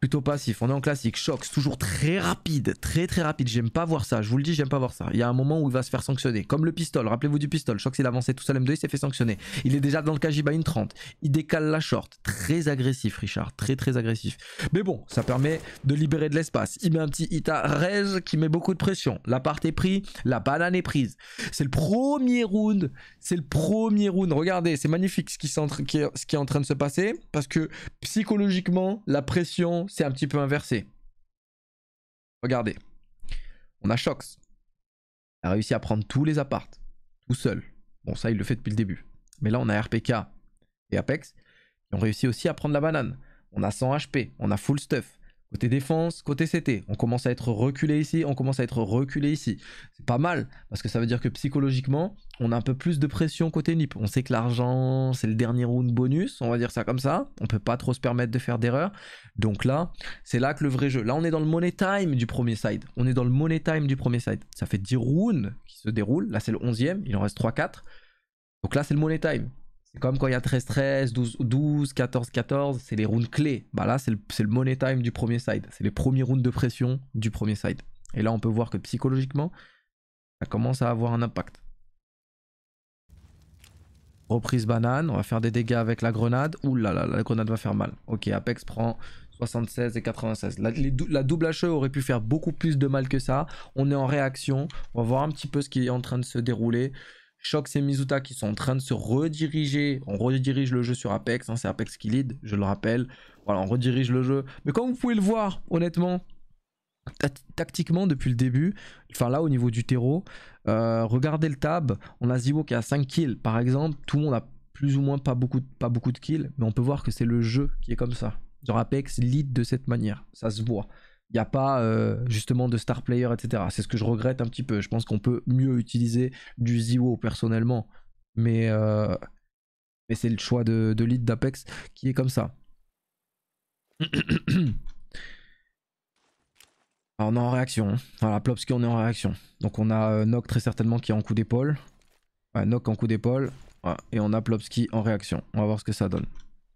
Plutôt passif, on est en classique, Shox, toujours très rapide, très très rapide, j'aime pas voir ça, je vous le dis, j'aime pas voir ça. Il y a un moment où il va se faire sanctionner, comme le pistol, rappelez-vous du pistol, Shox il avançait tout seul M2, il s'est fait sanctionner. Il est déjà dans le Kajiba Une 30, il décale la short, très agressif Richard, très très agressif. Mais bon, ça permet de libérer de l'espace, il met un petit Ita Rez qui met beaucoup de pression, la part est prise, la banane est prise. C'est le premier round, c'est le premier round, regardez, c'est magnifique ce qui, ce qui est en train de se passer, parce que psychologiquement, la pression c'est un petit peu inversé. Regardez. On a Shox. Il a réussi à prendre tous les apparts, tout seul. Bon, ça, il le fait depuis le début. Mais là, on a RPK et Apex Ils ont réussi aussi à prendre la banane. On a 100 HP, on a full stuff. Côté défense, côté CT, on commence à être reculé ici, on commence à être reculé ici. C'est pas mal, parce que ça veut dire que psychologiquement, on a un peu plus de pression côté NIP. On sait que l'argent, c'est le dernier round bonus, on va dire ça comme ça. On peut pas trop se permettre de faire d'erreurs. Donc là, c'est là que le vrai jeu. Là, on est dans le money time du premier side. On est dans le money time du premier side. Ça fait 10 rounds qui se déroulent. Là, c'est le 11e, il en reste 3-4. Donc là, c'est le money time comme quand il y a 13-13, 12-12, 14-14, c'est les rounds clés. Bah là, c'est le, le, money time du premier side. C'est les premiers rounds de pression du premier side. Et là, on peut voir que psychologiquement, ça commence à avoir un impact. Reprise banane, on va faire des dégâts avec la grenade. Ouh là là, la grenade va faire mal. Ok, Apex prend 76 et 96. La, la, double HE aurait pu faire beaucoup plus de mal que ça. On est en réaction. On va voir un petit peu ce qui est en train de se dérouler. Shox et Mizuta qui sont en train de se rediriger. On redirige le jeu sur Apex, hein, c'est Apex qui lead, je le rappelle. Voilà, on redirige le jeu. Mais comme vous pouvez le voir, honnêtement, tactiquement depuis le début, enfin là au niveau du terreau, euh, regardez le tab, on a Zibo qui a 5 kills par exemple, tout le monde a plus ou moins pas beaucoup, de, pas beaucoup de kills, mais on peut voir que c'est le jeu qui est comme ça. Genre Apex lead de cette manière, ça se voit il n'y a pas euh, justement de star player, etc. C'est ce que je regrette un petit peu. Je pense qu'on peut mieux utiliser du ziwo personnellement. Euh, mais, c'est le choix de, lead d'Apex qui est comme ça. [clears throat] on est en réaction. Voilà, hein. Plopski on est en réaction. Donc on a euh, Nock très certainement qui est en coup d'épaule. Nock en coup d'épaule. et on a Plopski en réaction. On va voir ce que ça donne.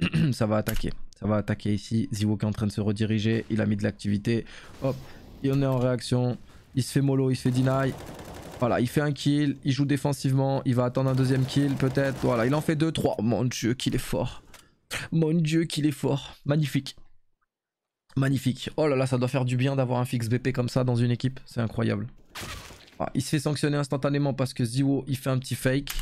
[clears throat] ça va attaquer. Ça va attaquer ici. qui est en train de se rediriger. Il a mis de l'activité. Hop. Et on est en réaction. Il se fait mollo, il se fait deny. Voilà, il fait un kill. Il joue défensivement. Il va attendre un deuxième kill peut-être. Voilà, il en fait deux, trois. Mon dieu, qu'il est fort. Mon dieu, qu'il est fort. Magnifique. Magnifique. Oh là là, ça doit faire du bien d'avoir un fixe BP comme ça dans une équipe. C'est incroyable. Ah, il se fait sanctionner instantanément parce que Ziwo, il fait un petit fake.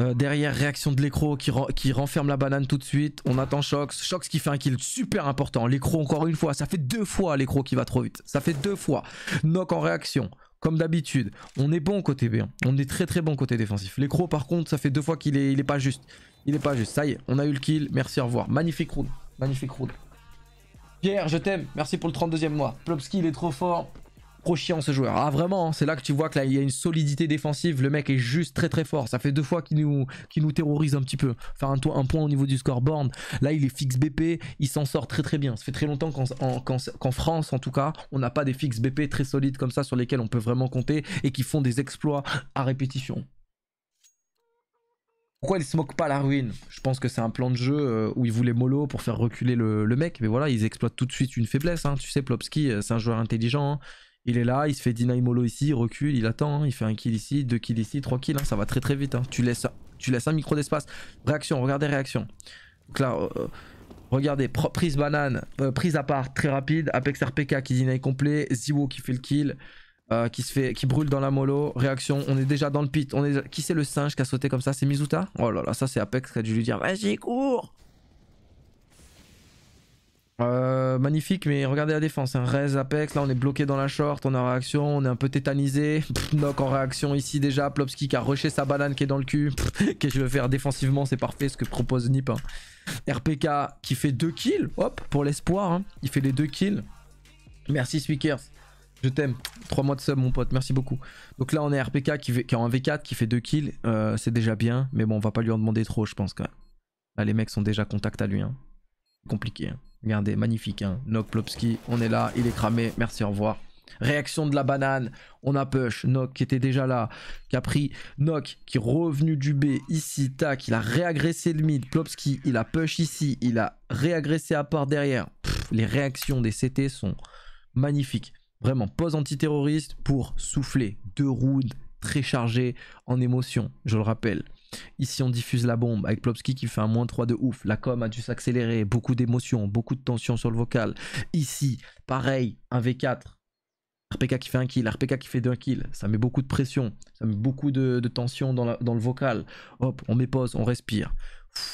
Euh, derrière, réaction de l'écro qui, renferme la banane tout de suite. On attend Shox. Shox qui fait un kill super important. L'écro encore une fois. Ça fait deux fois l'écro qui va trop vite. Ça fait deux fois. Knock en réaction. Comme d'habitude, on est bon côté B. On est très très bon côté défensif. L'écro par contre, ça fait deux fois qu'il est, pas juste. Il est pas juste. Ça y est, on a eu le kill. Merci, au revoir. Magnifique round. Magnifique round. Pierre, je t'aime. Merci pour le 32e mois. Plopski, il est trop fort. Trop chiant ce joueur. Ah vraiment, hein, c'est là que tu vois que il y a une solidité défensive. Le mec est juste très très fort. Ça fait deux fois qu'il nous, nous terrorise un petit peu. Faire un, point au niveau du scoreboard. Là il est fixe BP, il s'en sort très très bien. Ça fait très longtemps qu'en France en tout cas, on n'a pas des fixes BP très solides comme ça sur lesquels on peut vraiment compter et qui font des exploits à répétition. Pourquoi ils se moquent pas la ruine Je pense que c'est un plan de jeu euh, où ils voulaient mollo pour faire reculer le, mec, mais voilà, ils exploitent tout de suite une faiblesse. Hein. Tu sais, Plopski, euh, c'est un joueur intelligent. Hein. Il est là, il se fait deny mollo ici, il recule, il attend, hein, il fait un kill ici, deux kills ici, trois kills, hein, ça va très très vite. Hein. Tu, laisses, tu laisses un micro d'espace. Réaction, regardez réaction. Donc là, euh, euh, regardez, prise banane, euh, prise à part, très rapide, Apex RPK qui deny complet, Ziwo qui fait le kill. qui se fait, qui brûle dans la mollo. Réaction, on est déjà dans le pit. qui c'est le singe qui a sauté comme ça C'est Mizuta Oh là là, ça c'est Apex qui a dû lui dire vas-y cours. Euh, magnifique, mais regardez la défense. Hein. Rez, Apex, là on est bloqué dans la short, on a en réaction, on est un peu tétanisé. Donc en réaction ici déjà. Plopski qui a rushé sa banane qui est dans le cul. Qu'est-ce que je veux faire défensivement C'est parfait ce que propose Nip. Hein. RPK qui fait 2 kills, hop, pour l'espoir. Hein. Il fait les deux kills. Merci Sweakers. Je t'aime. 3 mois de sub, mon pote. Merci beaucoup. Donc là, on est RPK qui, est en v 4 qui fait 2 kills. Euh, c'est déjà bien. Mais bon, on va pas lui en demander trop, je pense, quand même. Là, les mecs sont déjà contact à lui compliqué. Hein. Regardez, magnifique. Hein. Plopski, on est là, il est cramé, merci, au revoir. Réaction de la banane, on a push, knock qui était déjà là, qui a pris knock qui est revenu du B, ici, tac, il a réagressé le mid, Plopski, il a push ici, il a réagressé à part derrière. les réactions des CT sont magnifiques. Vraiment, pause antiterroriste pour souffler. Deux rounds très chargés en émotion, je le rappelle. Ici, on diffuse la bombe avec Plopski qui fait un moins 3 de ouf. La com a dû s'accélérer. Beaucoup d'émotions, beaucoup de tension sur le vocal. Ici, pareil, un V4. RPK qui fait un kill, RPK qui fait deux kills, ça met beaucoup de pression, ça met beaucoup de, tension dans le vocal. Hop, on met pause, on respire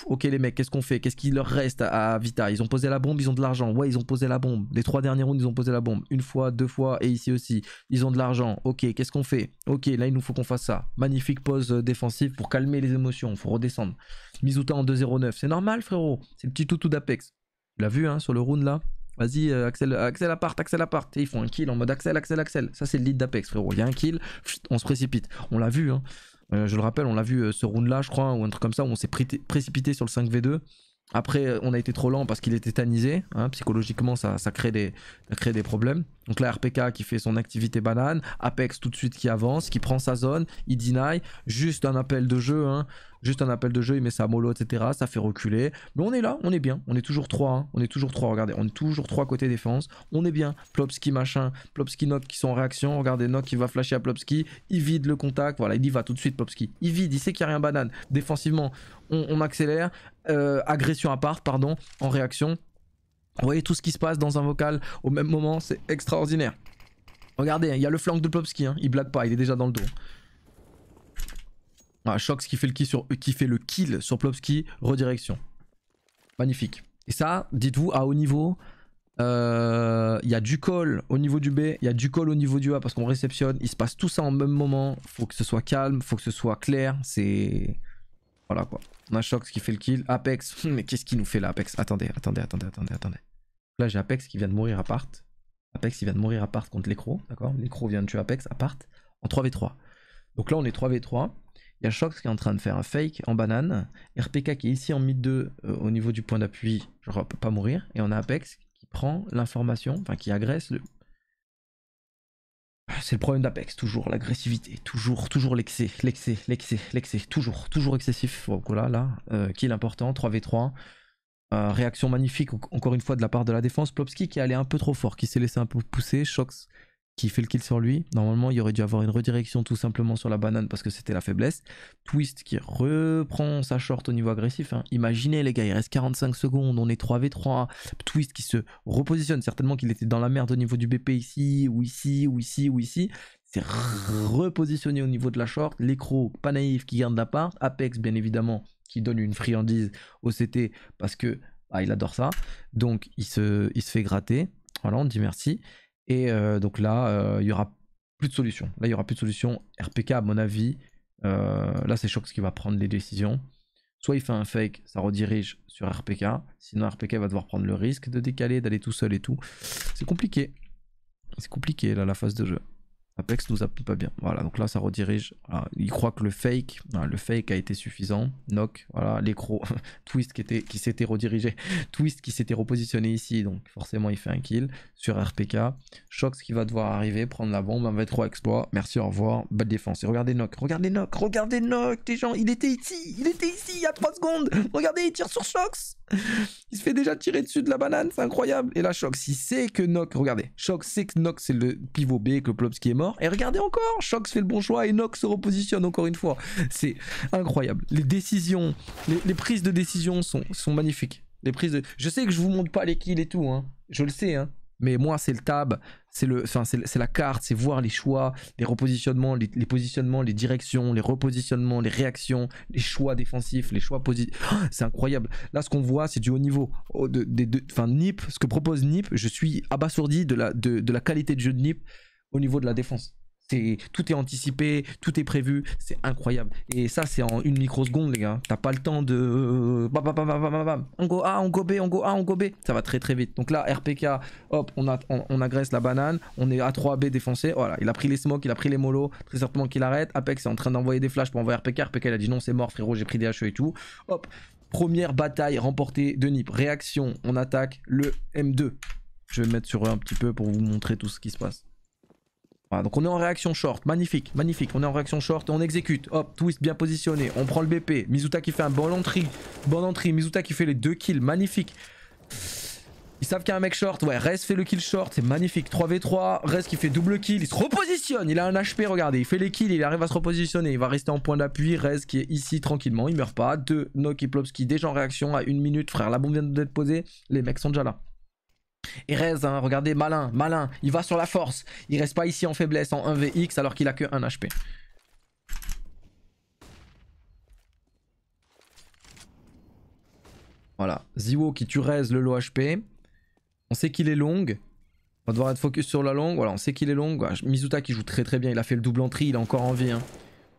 ok les mecs, qu'est-ce qu'on fait Qu'est-ce qu'il leur reste à, Vita Ils ont posé la bombe, ils ont de l'argent. Ouais, ils ont posé la bombe. Les trois derniers rounds, ils ont posé la bombe. Une fois, deux fois, et ici aussi. Ils ont de l'argent. Ok, qu'est-ce qu'on fait Ok, là, il nous faut qu'on fasse ça. Magnifique pause euh, défensive pour calmer les émotions. Faut redescendre. Mizuta en 2-0-9. C'est normal, frérot. C'est le petit toutou d'Apex. Tu l'as vu, hein, sur le round là Vas-y, euh, Axel, euh, Axel appart, Axel appart. Et ils font un kill en mode Axel, Axel, Axel. Ça, c'est le lead d'Apex, frérot. Il y a un kill, on se précipite. On l'a vu, hein. Euh, je le rappelle, on l'a vu euh, ce round-là, je crois, ou un truc comme ça, où on s'est précipité sur le 5v2. Après, euh, on a été trop lent parce qu'il était tétanisé. Hein, psychologiquement, ça, ça, crée des, ça, crée des, problèmes. Donc là, RPK qui fait son activité banane. Apex tout de suite qui avance, qui prend sa zone. Il deny. Juste un appel de jeu. Hein, Juste un appel de jeu, il met sa mollo, etc. Ça fait reculer. Mais on est là, on est bien. On est toujours 3. Hein. On est toujours 3. Regardez, on est toujours 3 côté défense. On est bien. Plopski machin, Plopski Nock qui sont en réaction. Regardez, Nock qui va flasher à Plopski. Il vide le contact. Voilà, il y va tout de suite, Plopski. Il vide, il sait qu'il n'y a rien banane. Défensivement, on, accélère. Euh, agression à part, pardon, en réaction. Vous voyez tout ce qui se passe dans un vocal au même moment, c'est extraordinaire. Regardez, il y a le flanc de Plopski, hein. il blague pas, il est déjà dans le dos. Un ah, Shox qui fait le kill sur, qui fait le kill sur Plopski, redirection. Magnifique. Et ça, dites-vous, à haut niveau, euh, il y a du call au niveau du B, il y a du call au niveau du A parce qu'on réceptionne. Il se passe tout ça en même moment. Faut que ce soit calme, faut que ce soit clair. C'est. Voilà quoi. On a Shox qui fait le kill. Apex. [laughs] Mais qu'est-ce qu'il nous fait là, Apex Attendez, attendez, attendez, attendez, attendez. Là, j'ai Apex qui vient de mourir à part. Apex, il vient de mourir à part contre l'écro. D'accord L'écro vient de tuer Apex à part en 3v3. Donc là, on est 3v3. Il y a Shox qui est en train de faire un fake en banane. RPK qui est ici en mid 2 euh, au niveau du point d'appui, genre peut pas mourir. Et on a Apex qui prend l'information, enfin qui agresse le. C'est le problème d'Apex, toujours l'agressivité, toujours, toujours l'excès, l'excès, l'excès, l'excès, toujours, toujours excessif. Voilà, là, euh, kill important, 3v3. Euh, réaction magnifique encore une fois de la part de la défense. Plopski qui est allé un peu trop fort, qui s'est laissé un peu pousser. Shox qui fait le kill sur lui. Normalement, il aurait dû avoir une redirection tout simplement sur la banane parce que c'était la faiblesse. Twist qui reprend sa short au niveau agressif. Hein. Imaginez les gars, il reste 45 secondes, on est 3v3. Twist qui se repositionne. Certainement qu'il était dans la merde au niveau du BP ici, ou ici, ou ici, ou ici. C'est repositionné au niveau de la short. l'écro pas naïf, qui garde la part. Apex, bien évidemment, qui donne une friandise au CT parce que ah, il adore ça. Donc, il se, il se fait gratter. Voilà, on dit merci. Et euh, donc euh, là, il y aura plus de solution. Là, il y aura plus de solution. RPK, à mon avis, euh, là, c'est Shox qui va prendre les décisions. Soit il fait un fake, ça redirige sur RPK. Sinon, RPK va devoir prendre le risque de décaler, d'aller tout seul et tout. C'est compliqué. C'est compliqué, là, la phase de jeu. Apex nous a pas bien. Voilà, donc là ça redirige. Il croit que le fake, hein, le fake a été suffisant. Knock, voilà, l'écro, [laughs] Twist qui était, qui s'était redirigé, [laughs] Twist qui s'était repositionné ici, donc forcément il fait un kill sur RPK. Shox qui va devoir arriver, prendre la bombe, 3 exploit. Merci, au revoir, bonne défense. Et regardez Knock, regardez Knock, regardez Knock, les gens, il était ici, il était ici il y a 3 secondes. Regardez, il tire sur Shox. [laughs] Il se fait déjà tirer dessus de la banane, c'est incroyable. Et là, Shox, il sait que Nox, regardez, Shox sait que Nox c'est le pivot B, que Plops qui est mort. Et regardez encore, Shox fait le bon choix et Nox se repositionne encore une fois. C'est incroyable. Les décisions, les, prises de décision sont, sont magnifiques. Les prises de... Je sais que je vous montre pas les kills et tout, hein. je le sais, hein. Mais moi, c'est le tab, c'est le, c'est la carte, c'est voir les choix, les repositionnements, les, positionnements, les directions, les repositionnements, les réactions, les choix défensifs, les choix positifs. [gasps] c'est incroyable. Là, ce qu'on voit, c'est du haut niveau. Oh, enfin, Nip, ce que propose Nip, je suis abasourdi de la, de la qualité de jeu de Nip au niveau de la défense tout est anticipé, tout est prévu, c'est incroyable. Et ça, c'est en une microseconde, les gars. T'as pas le temps de. on go A, on go B, on go A, on go B. Ça va très très vite. Donc là, RPK, hop, on, agresse la banane. On est A3B défoncé. Voilà, il a pris les smokes, il a pris les molos. Très certainement qu'il arrête. Apex est en train d'envoyer des flashs pour envoyer RPK. RPK, il a dit non, c'est mort, frérot, j'ai pris des HE et tout. Hop, première bataille remportée de Nip. Réaction, on attaque le M2. Je vais me mettre sur eux un petit peu pour vous montrer tout ce qui se passe donc on est en réaction short, magnifique, magnifique, on est en réaction short, on exécute, hop, twist bien positionné, on prend le BP, Mizuta qui fait un bon entry, Bon entry. Mizuta qui fait les deux kills, magnifique. Ils savent qu'il y a un mec short, ouais, Rez fait le kill short, c'est magnifique, 3v3, Rez qui fait double kill, il se repositionne, il a un HP, regardez, il fait les kills, il arrive à se repositionner, il va rester en point d'appui, Rez qui est ici tranquillement, il meurt pas, 2 Noki Plopski déjà en réaction à une minute, frère, la bombe vient d'être posée, les mecs sont déjà là. Et hein, regardez, malin, malin, il va sur la force. Il reste pas ici en faiblesse, en 1vx, alors qu'il a que 1 HP. Voilà, Ziwo qui tue Rez le low HP. On sait qu'il est long. On va devoir être focus sur la longue. Voilà, on sait qu'il est long. Mizuta qui joue très très bien. Il a fait le double entrée, il est encore en hein.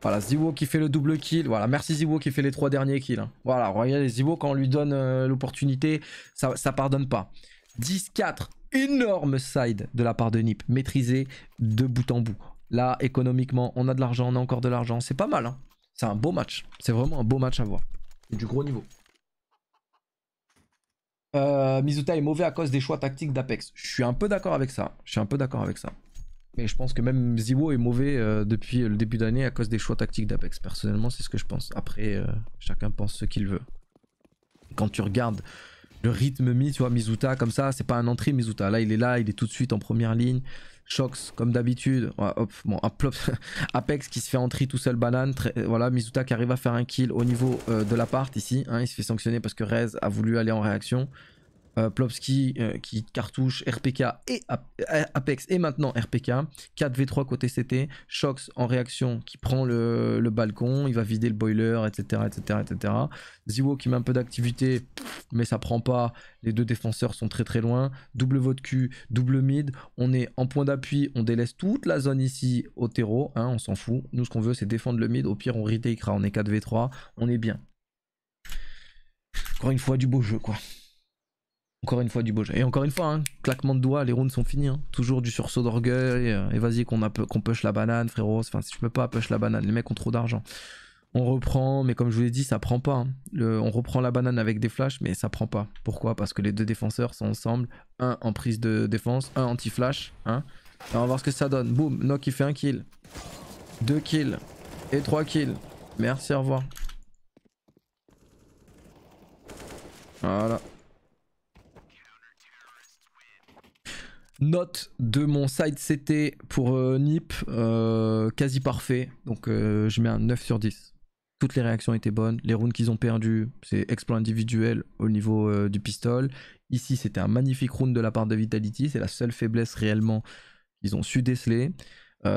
Voilà, Ziwo qui fait le double kill. Voilà, merci Ziwo qui fait les trois derniers kills. Hein. Voilà, regardez, Ziwo quand on lui donne euh, l'opportunité, ça, ça pardonne pas. 10-4, énorme side de la part de Nip, maîtrisé de bout en bout. Là, économiquement, on a de l'argent, on a encore de l'argent, c'est pas mal. Hein. C'est un beau match, c'est vraiment un beau match à voir. C'est du gros niveau. Euh, Mizuta est mauvais à cause des choix tactiques d'Apex. Je suis un peu d'accord avec ça. Je suis un peu d'accord avec ça. Mais je pense que même Ziwo est mauvais euh, depuis le début d'année à cause des choix tactiques d'Apex. Personnellement, c'est ce que je pense. Après, euh, chacun pense ce qu'il veut. Quand tu regardes le rythme mis, tu vois, Mizuta comme ça, c'est pas un entrée Mizuta. Là, il est là, il est tout de suite en première ligne. Shox, comme d'habitude, hop, bon, [laughs] Apex qui se fait entrer tout seul, banane. Euh, voilà, Mizuta qui arrive à faire un kill au niveau euh, de de l'appart ici. Hein. il se fait sanctionner parce que Rez a voulu aller en réaction. Euh, Plopski euh, qui cartouche RPK et Apex et maintenant RPK. 4v3 côté CT. Shox en réaction qui prend le, balcon, il va vider le boiler, etc. etc., etc. Ziwo qui met un peu d'activité, mais ça prend pas. Les deux défenseurs sont très très loin. Double vote cul, double mid. On est en point d'appui, on délaisse toute la zone ici au terreau. Hein, on s'en fout. Nous, ce qu'on veut, c'est défendre le mid. Au pire, on retake On est 4v3, on est bien. Encore une fois, du beau jeu quoi. Encore une fois du beau jeu. Et encore une fois, hein, claquement de doigts, les rounds sont finis. Hein. Toujours du sursaut d'orgueil. Euh, et vas-y qu'on push la banane, frérot. Enfin, si tu peux pas, push la banane. Les mecs ont trop d'argent. On reprend, mais comme je vous l'ai dit, ça prend pas. Hein. on reprend la banane avec des flashs, mais ça prend pas. Pourquoi Parce que les deux défenseurs sont ensemble. Un en prise de défense, un anti-flash. Hein. on va voir ce que ça donne. Boum, Nock il fait un kill. Deux kills. Et trois kills. Merci, au revoir. Voilà. Note de mon side CT pour euh, NIP, euh, quasi parfait. Donc euh, je mets un 9 sur 10. Toutes les réactions étaient bonnes. Les rounds qu'ils ont perdu, c'est exploit individuel au niveau du pistol. Ici, c'était un magnifique round de la part de Vitality. C'est la seule faiblesse réellement qu'ils ont su déceler.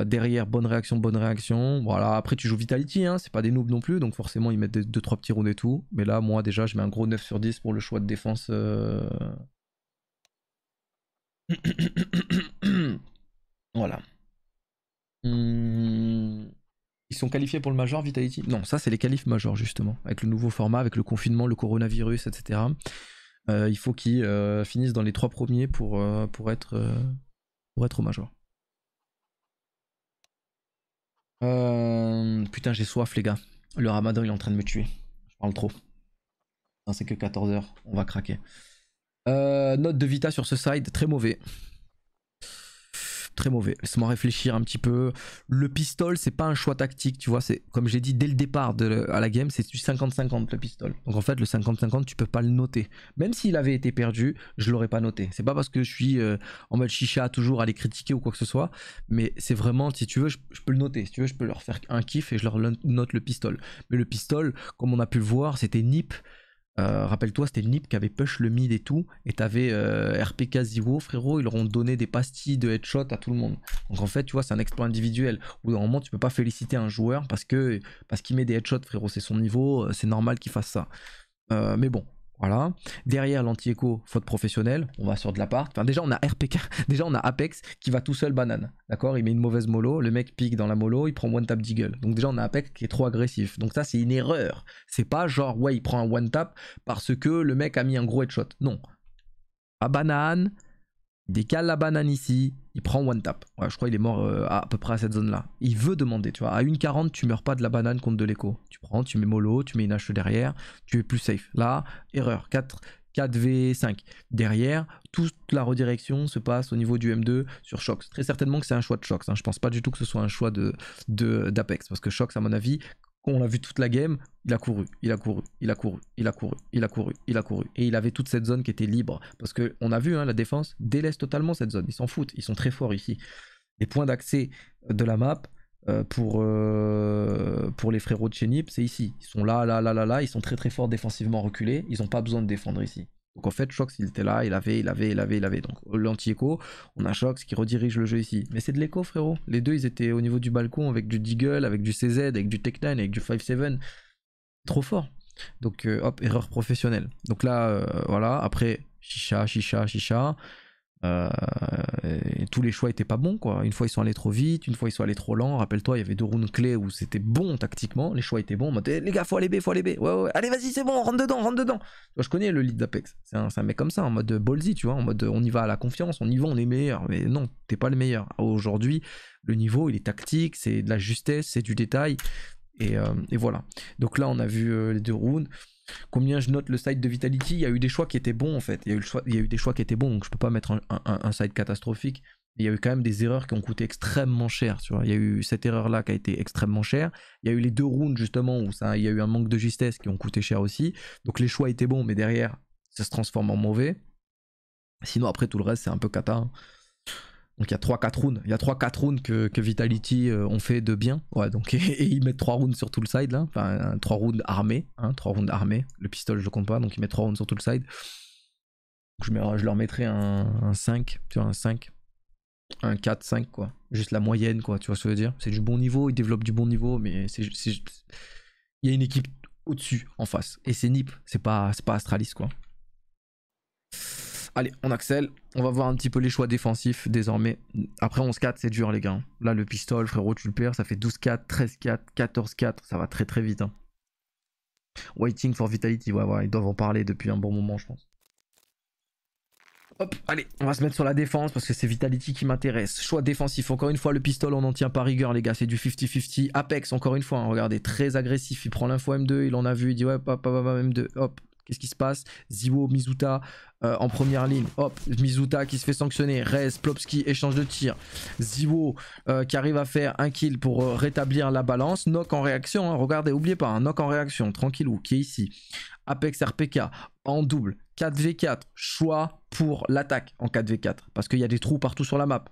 derrière, bonne réaction, bonne réaction. Voilà, après tu joues Vitality, hein. c'est pas des noobs non plus, donc forcément ils mettent 2-3 petits rounds et tout. Mais là, moi déjà, je mets un gros 9 sur 10 pour le choix de défense [coughs] voilà. Hmm. Ils sont qualifiés pour le major, Vitality Non, ça c'est les qualifs major justement, avec le nouveau format, avec le confinement, le coronavirus, etc. Euh, il faut qu'ils euh, finissent dans les trois premiers pour, euh, pour, être, pour être au major. putain, j'ai soif les gars. Le ramadan il est en train de me tuer. Je parle trop. C'est que 14h, on va craquer. Euh, note de Vita sur ce side, très mauvais. Très mauvais. Laisse-moi réfléchir un petit peu. Le pistol, c'est pas un choix tactique, tu vois. C'est comme j'ai dit dès le départ à la game, c'est du 50-50 le pistol. Donc en fait, le 50-50, tu peux pas le noter. Même s'il avait été perdu, je l'aurais pas noté. C'est pas parce que je suis euh, en mode chicha toujours à les critiquer ou quoi que ce soit, mais c'est vraiment, si tu veux, je, je, peux le noter. Si tu veux, je peux leur faire un kiff et je leur note le pistol. Mais le pistol, comme on a pu le voir, c'était nip. Euh, rappelle-toi, c'était Nip qui avait push le mid et tout. Et t'avais euh, RPK Zivo, frérot, ils leur ont donné des pastilles de headshot à tout le monde. Donc en fait, tu vois, c'est un exploit individuel. Où moment tu peux pas féliciter un joueur parce que parce qu'il met des headshots, frérot. C'est son niveau, euh, c'est normal qu'il fasse ça. mais bon, voilà. Derrière l'anti-écho, faute professionnelle, on va sur de la part. Enfin, déjà, on a RPK, [laughs] déjà, on a Apex qui va tout seul banane. D'accord Il met une mauvaise mollo, le mec pique dans la mollo, il prend one tap d'eagle. Donc, déjà, on a Apex qui est trop agressif. Donc, ça, c'est une erreur. C'est pas genre, ouais, il prend un one tap parce que le mec a mis un gros headshot. Non. à banane, il décale la banane ici, il prend one tap. je crois qu'il est mort euh, à, peu près à cette zone-là. Il veut demander, tu vois. À 1,40, tu meurs pas de la banane contre de l'écho. Tu prends, tu mets mollo, tu mets une hache derrière, tu es plus safe. Là, erreur. 4, v 5 Derrière, toute la redirection se passe au niveau du M2 sur Shox. Très certainement que c'est un choix de Shox. Hein. Je pense pas du tout que ce soit un choix d'Apex. De, parce que Shox, à mon avis, on l'a vu toute la game, il a couru, il a couru, il a couru, il a couru, il a couru, il a couru. Et il avait toute cette zone qui était libre. Parce que on a vu, hein, la défense délaisse totalement cette zone. Ils s'en foutent, ils sont très forts ici. Les points d'accès de la map euh, pour, euh, pour les frérots de Chenip, c'est ici. Ils sont là, là, là, là, là. Ils sont très très forts défensivement reculés. Ils n'ont pas besoin de défendre ici. Donc en fait, Shox, il était là, il avait, il avait, il avait, il avait. Donc l'anti-écho, on a Shox qui redirige le jeu ici. Mais c'est de l'écho, frérot. Les deux, ils étaient au niveau du balcon avec du Deagle, avec du CZ, avec du Tech9, avec du 5-7. Trop fort. Donc euh, hop, erreur professionnelle. Donc là, euh, voilà, après, chicha, chicha, chicha. Euh, tous les choix étaient pas bons quoi. Une fois ils sont allés trop vite, une fois ils sont allés trop lent. Rappelle-toi, il y avait deux rounds clés où c'était bon tactiquement, les choix étaient bons. Eh, les gars, faut aller B, faut aller B. Ouais, ouais, allez, vas-y, c'est bon, rentre dedans, rentre dedans. Moi, je connais le lead d'Apex. C'est un, mec comme ça, en mode ballsy, tu vois, en mode on y va à la confiance, on y va, on est meilleur. Mais non, t'es pas le meilleur. Aujourd'hui, le niveau, il est tactique, c'est de la justesse, c'est du détail. Et, euh, voilà. Donc là, on a vu euh, les deux rounds combien je note le site de Vitality, il y a eu des choix qui étaient bons en fait. Il y a eu, des choix qui étaient bons, donc je peux pas mettre un, site side catastrophique. Il y a eu quand même des erreurs qui ont coûté extrêmement cher. Tu Il y a eu cette erreur-là qui a été extrêmement chère. Il y a eu les deux rounds justement où il y a eu un manque de justesse qui ont coûté cher aussi. Donc les choix étaient bons, mais derrière, ça se transforme en mauvais. Sinon, après, tout le reste, c'est un peu cata. Hein. Donc il y a 3-4 rounds. Il y a 3-4 rounds que, Vitality euh, ont fait de bien. Ouais, donc, [laughs] et, ils mettent 3 rounds sur tout le side là. Enfin, 3 rounds armés. Hein, rounds Le pistol, je compte pas. Donc ils mettent 3 rounds sur tout le side. je, je leur mettrai un, 5. Tu vois, un 5. Un 4-5, quoi. Juste la moyenne, quoi. Tu vois ce que je veux dire C'est du bon niveau. Ils développent du bon niveau. Mais c'est. Il y a une équipe au-dessus, en face. Et c'est Nip. C'est pas, pas Astralis, quoi. Allez, on accèle. On va voir un petit peu les choix défensifs désormais. Après 11-4, c'est dur les gars. Hein. Là, le pistol, frérot, tu le perds. Ça fait 12-4, 13-4, 14-4. Ça va très très vite. Hein. Waiting for Vitality, ouais, ouais, ils doivent en parler depuis un bon moment, je pense. Hop, allez, on va se mettre sur la défense parce que c'est Vitality qui m'intéresse. Choix défensif, encore une fois, le pistol, on en tient pas rigueur, les gars, c'est du 50-50. Apex, encore une fois, hein, regardez, très agressif, il prend l'info M2, il en a vu, il dit ouais, papa, papa, pa, M2, hop. Qu'est-ce qui se passe Ziwo, Mizuta euh, en première ligne. Hop, Mizuta qui se fait sanctionner. Rez, Plopski, échange de tir. Ziwo euh, qui arrive à faire un kill pour euh, rétablir la balance. Knock en réaction. Hein. regardez, oubliez pas, knock hein. en réaction. Tranquillou, qui est ici. Apex RPK en double. 4v4, choix pour l'attaque en 4v4. Parce qu'il y a des trous partout sur la map.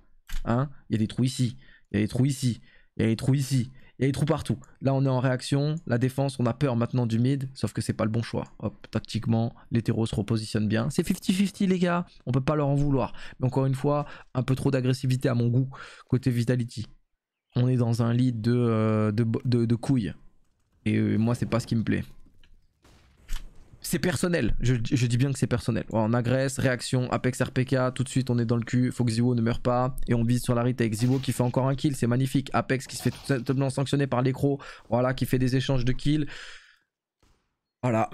Hein il y a des trous ici. Il y a des trous ici. Il y a des trous ici. Il y a des trous partout. Là, on est en réaction. La défense, on a peur maintenant du mid. Sauf que c'est pas le bon choix. Hop, tactiquement, l'hétéro se repositionne bien. C'est 50-50, les gars. On peut pas leur en vouloir. Mais encore une fois, un peu trop d'agressivité à mon goût. Côté Vitality. On est dans un lit euh, de, de couilles. Et euh, moi, c'est pas ce qui me plaît c'est personnel. Je, dis bien que c'est personnel. On agresse, réaction, Apex RPK, tout de suite on est dans le cul, faut que Ziwo ne meure pas. Et on vise sur la rite avec Ziwo qui fait encore un kill, c'est magnifique. Apex qui se fait totalement sanctionner par l'écro. voilà, qui fait des échanges de kills. Voilà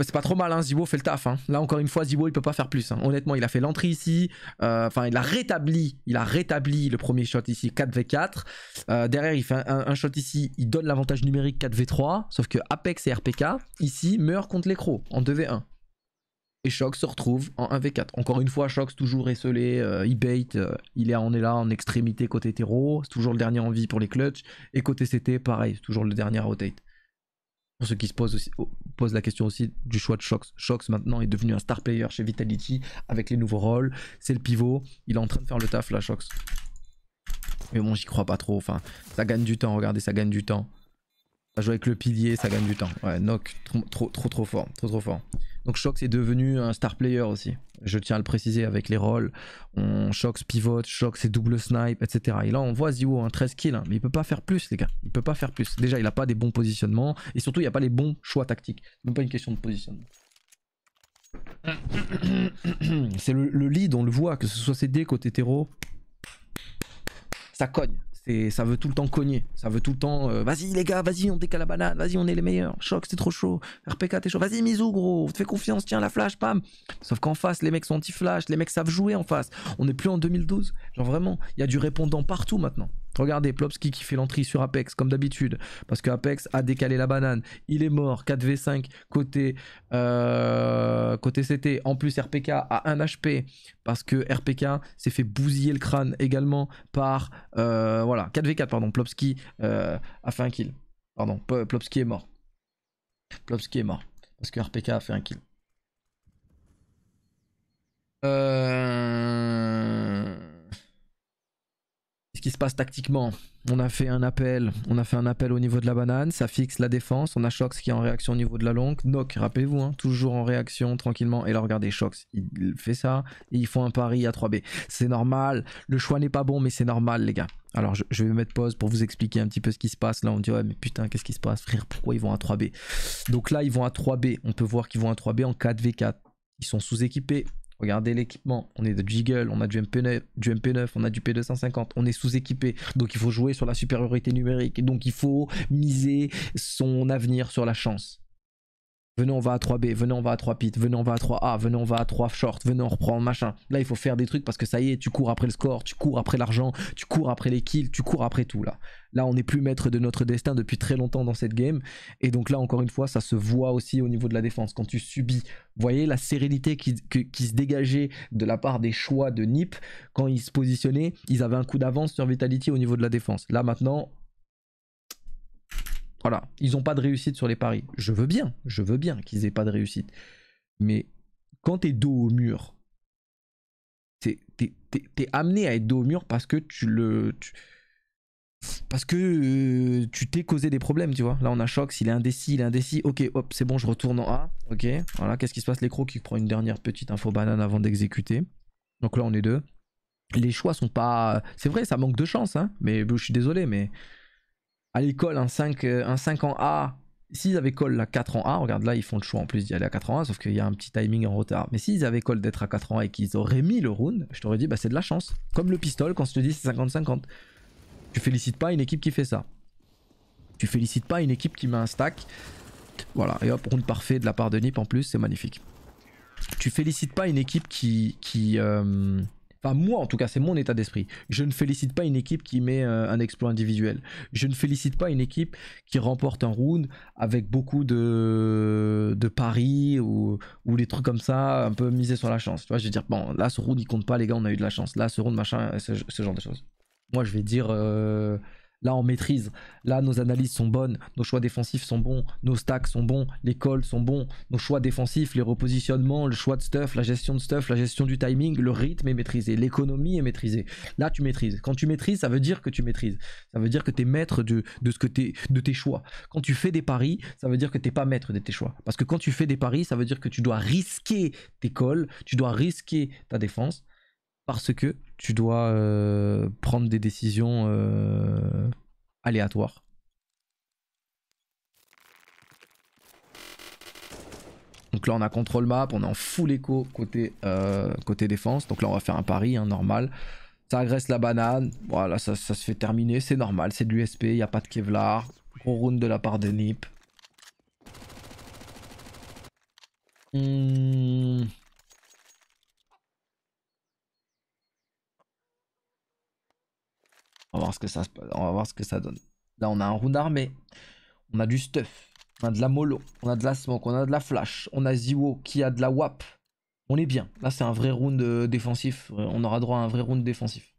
c'est pas, trop mal, hein. Zibo fait le taf. Hein. Là, encore une fois, Zibo, il peut pas faire plus. Hein. Honnêtement, il a fait l'entrée ici. Euh, enfin, il a rétabli. Il a rétabli le premier shot ici, 4v4. Euh, derrière, il fait un, shot ici. Il donne l'avantage numérique 4v3. Sauf que Apex et RPK, ici, meurent contre les crocs en 2v1. Et Shox se retrouve en 1v4. Encore une fois, Shox toujours esselé, euh, il bait, est, on est là en extrémité côté terreau, c'est toujours le dernier en vie pour les clutch. Et côté CT, pareil, c'est toujours le dernier à rotate. Pour ceux qui se posent, aussi, la question aussi du choix de Shox. Shox maintenant est devenu un star player chez Vitality avec les nouveaux rôles. C'est le pivot. Il est en train de faire le taf là, Shox. Mais bon, j'y crois pas trop. Enfin, ça gagne du temps, regardez, ça gagne du temps. Ça joue avec le pilier, ça gagne du temps. Ouais, knock, trop, trop, trop fort. Trop trop fort. Donc Shox est devenu un star player aussi. Je tiens à le préciser avec les rôles. On Shox pivote, Shox est double snipe, etc. Et là on voit Zio, un hein, 13 kills, hein. mais il peut pas faire plus les gars. Il peut pas faire plus. Déjà il a pas des bons positionnements et surtout il n'y a pas les bons choix tactiques. C'est même pas une question de positionnement. C'est le, lead, on le voit, que ce soit CD côté terreau, ça cogne ça veut tout le temps cogner, ça veut tout le temps euh, vas-y les gars, vas-y on décale la banane, vas-y on est les meilleurs, choc c'est trop chaud, RPK t'es chaud, vas-y Mizou gros, fais confiance, tiens la flash, pam. Sauf qu'en face les mecs sont anti-flash, les mecs savent jouer en face, on n'est plus en 2012, genre vraiment, il y a du répondant partout maintenant. Regardez, Plopski qui fait l'entrée sur Apex, comme d'habitude, parce que Apex a décalé la banane. Il est mort, 4v5 côté, euh, côté CT. En plus, RPK a un HP, parce que RPK s'est fait bousiller le crâne également par. Euh, voilà, 4v4, pardon. Plopski euh, a fait un kill. Pardon, Plopski est mort. Plopski est mort, parce que RPK a fait un kill. Euh qui se passe tactiquement. On a fait un appel, on a fait un appel au niveau de la banane, ça fixe la défense, on a Shox qui est en réaction au niveau de la longue, noc rappelez-vous, hein, toujours en réaction tranquillement, et là regardez Shox, il fait ça, et ils font un pari à 3B. C'est normal, le choix n'est pas bon, mais c'est normal les gars. Alors je, vais mettre pause pour vous expliquer un petit peu ce qui se passe, là on dit ouais mais putain qu'est-ce qui se passe frère, pourquoi ils vont à 3B Donc là ils vont à 3B, on peut voir qu'ils vont à 3B en 4v4, ils sont sous-équipés, Regardez l'équipement. On est de Jiggle, on a du MP9, du mp on a du P250, on est sous-équipé. Donc il faut jouer sur la supériorité numérique. donc il faut miser son avenir sur la chance. Venez on va à 3B, venez on va à 3 pit, venez on va à 3A, venez on va à 3 short, venez on reprend machin. Là il faut faire des trucs parce que ça y est, tu cours après le score, tu cours après l'argent, tu cours après les kills, tu cours après tout là. Là, on n'est plus maître de notre destin depuis très longtemps dans cette game. Et donc là, encore une fois, ça se voit aussi au niveau de la défense. Quand tu subis, vous voyez la sérénité qui, se dégageait de la part des choix de Nip. Quand ils se positionnaient, ils avaient un coup d'avance sur Vitality au niveau de la défense. Là, maintenant, voilà, ils n'ont pas de réussite sur les paris. Je veux bien, je veux bien qu'ils aient pas de réussite. Mais quand tu es dos au mur, t'es es, amené à être dos au mur parce que tu le parce que euh, tu t'es causé des problèmes, tu vois. Là, on a Shox, il est indécis, il est indécis. Ok, hop, c'est bon, je retourne en A. Ok, voilà, qu'est-ce qui se passe L'écro qui prend une dernière petite info banane avant d'exécuter. Donc là, on est deux. Les choix sont pas. C'est vrai, ça manque de chance, hein, mais je suis désolé, mais à l'école, un 5, euh, en A. S'ils avaient call à 4 en A, regarde là, ils font le choix en plus d'y aller à 4 en A, sauf qu'il y a un petit timing en retard. Mais s'ils avaient call d'être à 4 en A et qu'ils auraient mis le round, je t'aurais dit, bah c'est de la chance. Comme le pistol, quand je te dis c'est 50-50. Tu félicites pas une équipe qui fait ça. Tu félicites pas une équipe qui met un stack. Voilà, et hop, round parfait de la part de Nip en plus, c'est magnifique. Tu félicites pas une équipe qui. qui euh, Enfin, moi en tout cas, c'est mon état d'esprit. Je ne félicite pas une équipe qui met euh, un exploit individuel. Je ne félicite pas une équipe qui remporte un round avec beaucoup de, de paris ou, ou des trucs comme ça, un peu misés sur la chance. Tu vois, je veux dire, bon, là ce round il compte pas, les gars, on a eu de la chance. Là ce round machin, ce genre de choses. Moi, je vais dire euh, là, on maîtrise. Là, nos analyses sont bonnes, nos choix défensifs sont bons, nos stacks sont bons, les calls sont bons, nos choix défensifs, les repositionnements, le choix de stuff, la gestion de stuff, la gestion du timing, le rythme est maîtrisé, l'économie est maîtrisée. Là, tu maîtrises. Quand tu maîtrises, ça veut dire que tu maîtrises. Ça veut dire que tu es maître de, ce que de tes choix. Quand tu fais des paris, ça veut dire que tu n'es pas maître de tes choix. Parce que quand tu fais des paris, ça veut dire que tu dois risquer tes calls, tu dois risquer ta défense parce que tu dois euh, prendre des décisions euh, aléatoires. Donc là on a contrôle map, on est en full écho côté, euh, côté défense. Donc là on va faire un pari hein, normal. Ça agresse la banane, voilà ça, se fait terminer, c'est normal, c'est de l'USP, il n'y a pas de Kevlar. Gros round de la part de Nip. Hmm. On va voir ce que ça, on va voir ce que ça donne. Là, on a un round armé, On a du stuff. On a de la mollo. On a de la smoke. On a de la flash. On a Ziwo qui a de la WAP. On est bien. Là, c'est un vrai round euh, défensif. On aura droit à un vrai round défensif.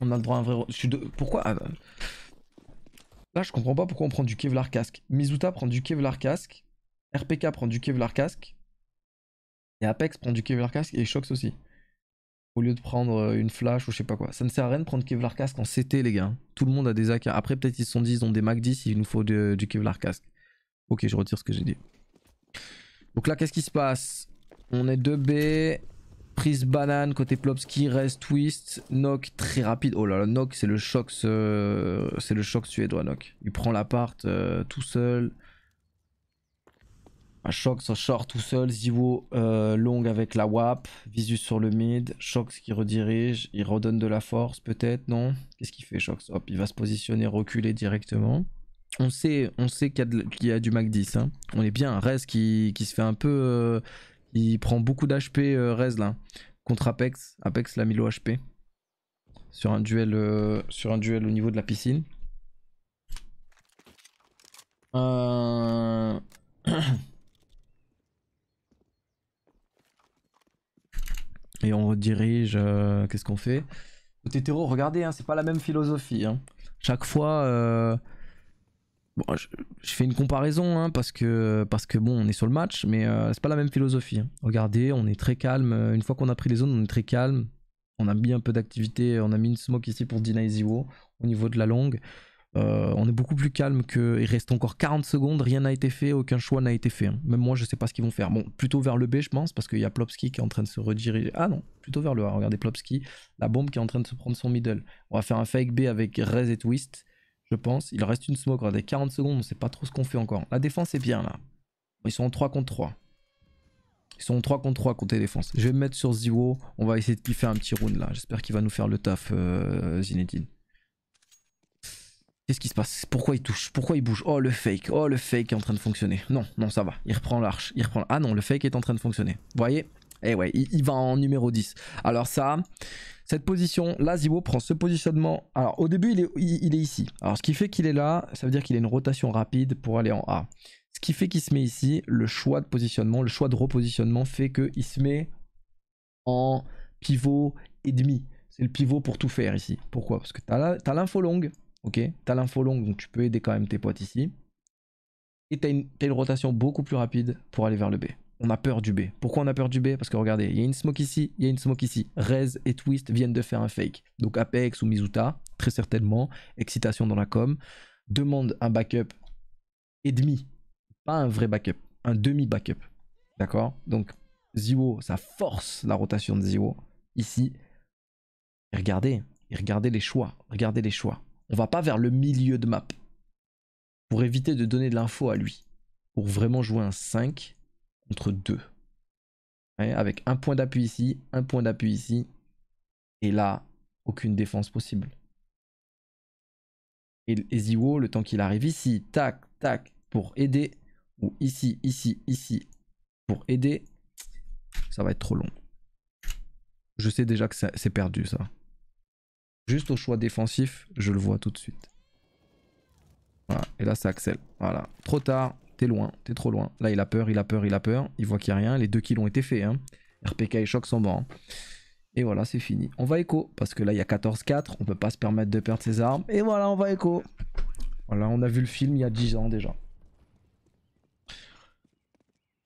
On a le droit à un vrai round. Pourquoi ah, Là, je comprends pas pourquoi on prend du Kevlar casque. Mizuta prend du Kevlar casque. RPK prend du Kevlar casque. Et Apex prend du Kevlar casque. Et Shox aussi au lieu de prendre euh, une flash ou je sais pas quoi. Ça ne sert à rien de prendre Kevlar casque en CT, les gars. Hein. Tout le monde a des AK. Après, peut-être ils se sont dit, ils ont des Mac 10, il nous faut du Kevlar casque. Ok, je retire ce que j'ai dit. Donc là, qu'est-ce qui se passe On est 2B. Prise banane côté Plopski, reste twist, knock très rapide. Oh là là, knock c'est le choc, c'est le choc suédois knock. Il prend l'appart euh, tout seul. Shox short tout seul, Zivo euh, long avec la WAP, Visus sur le mid, Shox qui redirige, il redonne de la force peut-être, non Qu'est-ce qu'il fait Shox Hop, il va se positionner, reculer directement. On sait, on sait qu'il y, a du Mac 10, hein. on est bien, Rez qui, qui, se fait un peu... Euh, il prend beaucoup d'HP euh, Rez là, contre Apex, Apex l'a mis HP, sur un, duel, sur un duel au niveau de la piscine. Euh... [clears throat] et on redirige, euh, qu'est-ce qu'on fait Côté regardez, hein, c'est pas la même philosophie. Hein. Chaque fois, euh, je, fais une comparaison hein, parce que parce que bon, on est sur le match, mais euh, c'est pas la même philosophie. Regardez, on est très calme. Une fois qu'on a pris les zones, on est très calme. On a mis un peu d'activité, on a mis une smoke ici pour deny Zero au niveau de la longue. Euh, on est beaucoup plus calme que. Il reste encore 40 secondes, rien n'a été fait, aucun choix n'a été fait. Hein. Même moi, je sais pas ce qu'ils vont faire. Bon, plutôt vers le B, je pense, parce qu'il y a Plopski qui est en train de se rediriger. Ah non, plutôt vers le A. Regardez Plopski, la bombe qui est en train de se prendre son middle. On va faire un fake B avec Rez et Twist, je pense. Il reste une smoke, regardez, 40 secondes, on sait pas trop ce qu'on fait encore. La défense est bien là. Ils sont en 3 contre 3. Ils sont en 3 contre 3 côté défense. Je vais me mettre sur Zero. On va essayer de kiffer un petit round là. J'espère qu'il va nous faire le taf, euh, Zinedine. Qu'est-ce qui se passe Pourquoi il touche Pourquoi il bouge Oh le fake, oh le fake est en train de fonctionner. Non, non ça va, il reprend l'arche, il reprend... Ah non, le fake est en train de fonctionner. Vous voyez Eh ouais, il, va en numéro 10. Alors ça, cette position, là Zibo prend ce positionnement. Alors au début il est, ici. Alors ce qui fait qu'il est là, ça veut dire qu'il a une rotation rapide pour aller en A. Ce qui fait qu'il se met ici, le choix de positionnement, le choix de repositionnement fait qu'il se met en pivot et demi. C'est le pivot pour tout faire ici. Pourquoi Parce que t'as l'info longue. Ok T'as l'info longue, donc tu peux aider quand même tes potes ici. Et t'as une, as une rotation beaucoup plus rapide pour aller vers le B. On a peur du B. Pourquoi on a peur du B Parce que regardez, il y a une smoke ici, il y a une smoke ici. Rez et Twist viennent de faire un fake. Donc Apex ou Mizuta, très certainement. Excitation dans la com. Demande un backup et demi. Pas un vrai backup, un demi-backup. D'accord Donc ziwo ça force la rotation de Ziwo Ici, regardez, regardez les choix. Regardez les choix. On va pas vers le milieu de map. Pour éviter de donner de l'info à lui. Pour vraiment jouer un 5 contre 2. avec un point d'appui ici, un point d'appui ici. Et là, aucune défense possible. Et, et le temps qu'il arrive ici, tac, tac, pour aider. Ou ici, ici, ici, pour aider. Ça va être trop long. Je sais déjà que c'est perdu ça. Juste au choix défensif, je le vois tout de suite. Voilà, et là ça Axel. Voilà, trop tard, t'es loin, t'es trop loin. Là il a peur, il a peur, il a peur, il voit qu'il n'y a rien, les deux kills ont été faits. Hein. RPK et Choc sont morts. Hein. Et voilà, c'est fini. On va écho, parce que là il y a 14-4, on peut pas se permettre de perdre ses armes. Et voilà, on va écho. Voilà, on a vu le film il y a 10 ans déjà.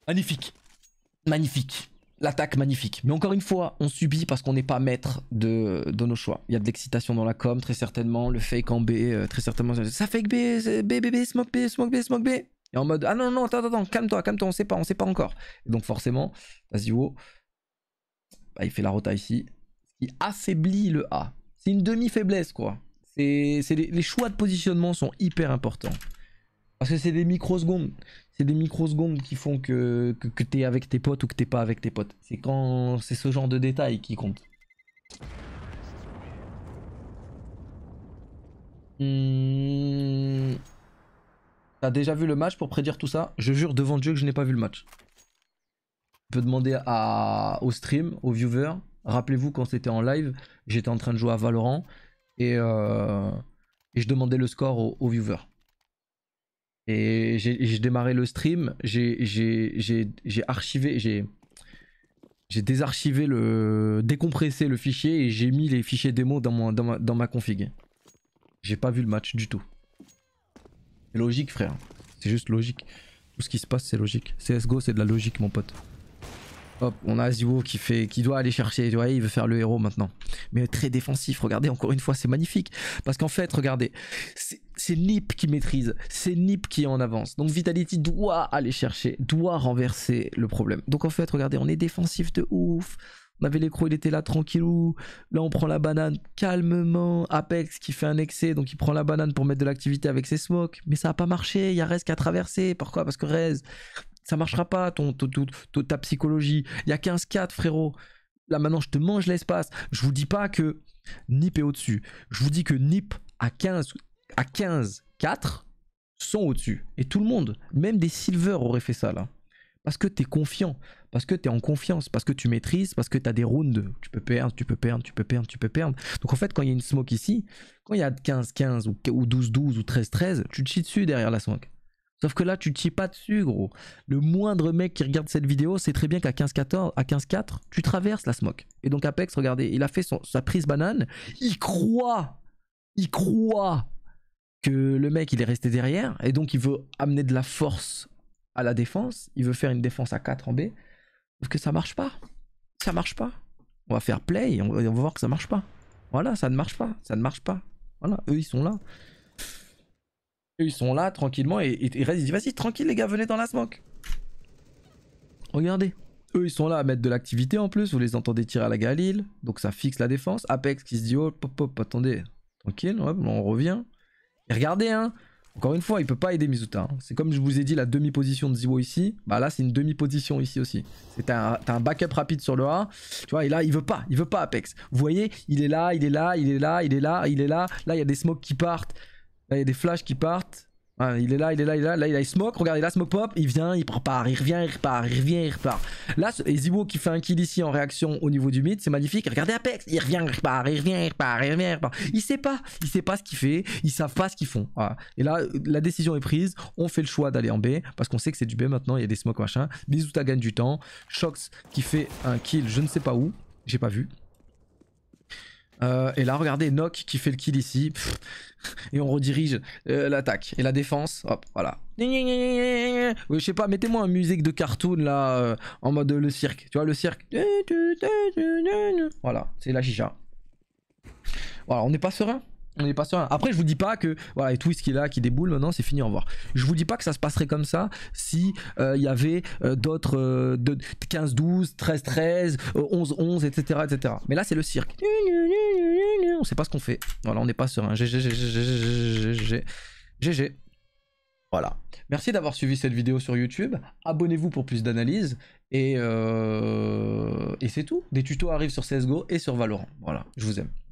Magnifique. Magnifique l'attaque magnifique. Mais encore une fois, on subit parce qu'on n'est pas maître de, nos choix. Il y a de l'excitation dans la com, très certainement, le fake en B, euh, très certainement. Ça fake B, B, B, B, smoke B, smoke B, smoke B. Et en mode, ah non, non, attends, attends, calme-toi, calme-toi, on sait pas, on sait pas encore. donc forcément, vas-y, bah, il fait la rota ici. Il affaiblit le A. C'est une demi-faiblesse, quoi. C'est les, les choix de positionnement sont hyper importants. Parce que c'est des microsecondes c'est des microsecondes qui font que, que, es t'es avec tes potes ou que t'es pas avec tes potes. C'est quand c'est ce genre de détails qui compte. Hmm. T'as déjà vu le match pour prédire tout ça Je jure devant Dieu que je n'ai pas vu le match. On peux demander au stream, au viewer. Rappelez-vous quand c'était en live, j'étais en train de jouer à Valorant et, euh, je demandais le score au aux viewers. Et j'ai démarré le stream, j'ai archivé, j'ai désarchivé le. décompressé le fichier et j'ai mis les fichiers démo dans, mon, dans, ma, dans ma config. J'ai pas vu le match du tout. C'est logique, frère. C'est juste logique. Tout ce qui se passe, c'est logique. CSGO, c'est de la logique, mon pote. Hop, on a Ziwo qui fait, qui doit aller chercher, Tu vois, il veut faire le héros maintenant. Mais très défensif, regardez, encore une fois, c'est magnifique. Parce qu'en fait, regardez, c'est Nip qui maîtrise, c'est Nip qui est en avance. Donc Vitality doit aller chercher, doit renverser le problème. Donc en fait, regardez, on est défensif de ouf. On avait l'écrou, il était là tranquillou. Là, on prend la banane calmement. Apex qui fait un excès, donc il prend la banane pour mettre de l'activité avec ses smokes. Mais ça n'a pas marché. Il y a Rez qui a traversé. Pourquoi Parce que Rez, ça marchera pas, ton, ta psychologie. Il y a 15-4, frérot. Là, maintenant, je te mange l'espace. Je vous dis pas que Nip est au-dessus. Je vous dis que Nip à 15, à 15 4 sont au-dessus. Et tout le monde, même des silver aurait fait ça, là. Parce que tu es confiant, parce que tu es en confiance, parce que tu maîtrises, parce que tu as des rounds. Tu peux perdre, tu peux perdre, tu peux perdre, tu peux perdre. Donc en fait, quand il y a une smoke ici, quand il y a 15-15 ou 12-12 ou 13-13, tu te chies dessus derrière la smoke. Sauf que là, tu t'y pas dessus, gros. Le moindre mec qui regarde cette vidéo sait très bien qu'à 15-14, à 15-4, tu traverses la smoke. Et donc Apex, regardez, il a fait sa prise banane. Il croit, il croit que le mec, il est resté derrière. Et donc, il veut amener de la force à la défense. Il veut faire une défense à 4 en B. Sauf que ça marche pas. Ça marche pas. On va faire play on va voir que ça marche pas. Voilà, ça ne marche pas. Ça ne marche pas. Voilà, eux, ils sont là. Ils sont là tranquillement et, et, dit vas-y tranquille les gars venez dans la smoke. Regardez. Eux ils sont là à mettre de l'activité en plus, vous les entendez tirer à la Galil, donc ça fixe la défense. Apex qui se dit oh pop pop attendez, tranquille, on revient. Et regardez hein, encore une fois il peut pas aider Mizuta. Hein. C'est comme je vous ai dit la demi-position de Ziwo ici, bah là c'est une demi-position ici aussi. C'est un, backup rapide sur le A, tu vois et là il veut pas, il veut pas Apex. Vous voyez il est là, il est là, il est là, il est là, il est là, là il y a des smokes qui partent. Là, il y a des flashs qui partent. il est là, il est là, il est là. Là, il, a, smoke. Regardez, là, smoke pop. Il vient, il repart, il revient, il repart, il revient, il repart. Là, Ziwo qui fait un kill ici en réaction au niveau du mid, c'est magnifique. Regardez Apex. Il revient, il repart, il revient, il repart, il revient, il repart. Il sait pas. Il sait pas ce qu'il fait. Ils savent pas ce qu'ils font. Et là, la décision est prise. On fait le choix d'aller en B parce qu'on sait que c'est du B maintenant. Il y a des smokes machin. Bizuta gagne du temps. Shox qui fait un kill, je ne sais pas où. J'ai pas vu. Euh, et là, regardez Nock qui fait le kill ici. et on redirige euh, l'attaque. Et la défense, hop, voilà. Je sais pas, mettez-moi une musique de cartoon là, euh, en mode le cirque. Tu vois, le cirque. Voilà, c'est la chicha. Voilà, on n'est pas serein. On n'est pas serein. Après, je vous dis pas que voilà, et tout ce qui est là, qui déboule, maintenant c'est fini, au revoir. Je vous dis pas que ça se passerait comme ça si euh, il y avait euh, d'autres 15, 12, 13, 13, 11, 11, etc., etc. Mais là, c'est le cirque. On sait pas ce qu'on fait. Voilà, on n'est pas serein. GG, GG, GG, GG. Voilà. Merci d'avoir suivi cette vidéo sur YouTube. Abonnez-vous pour plus d'analyses. Et, euh, et c'est tout. Des tutos arrivent sur CSGO et sur Valorant. Voilà, je vous aime.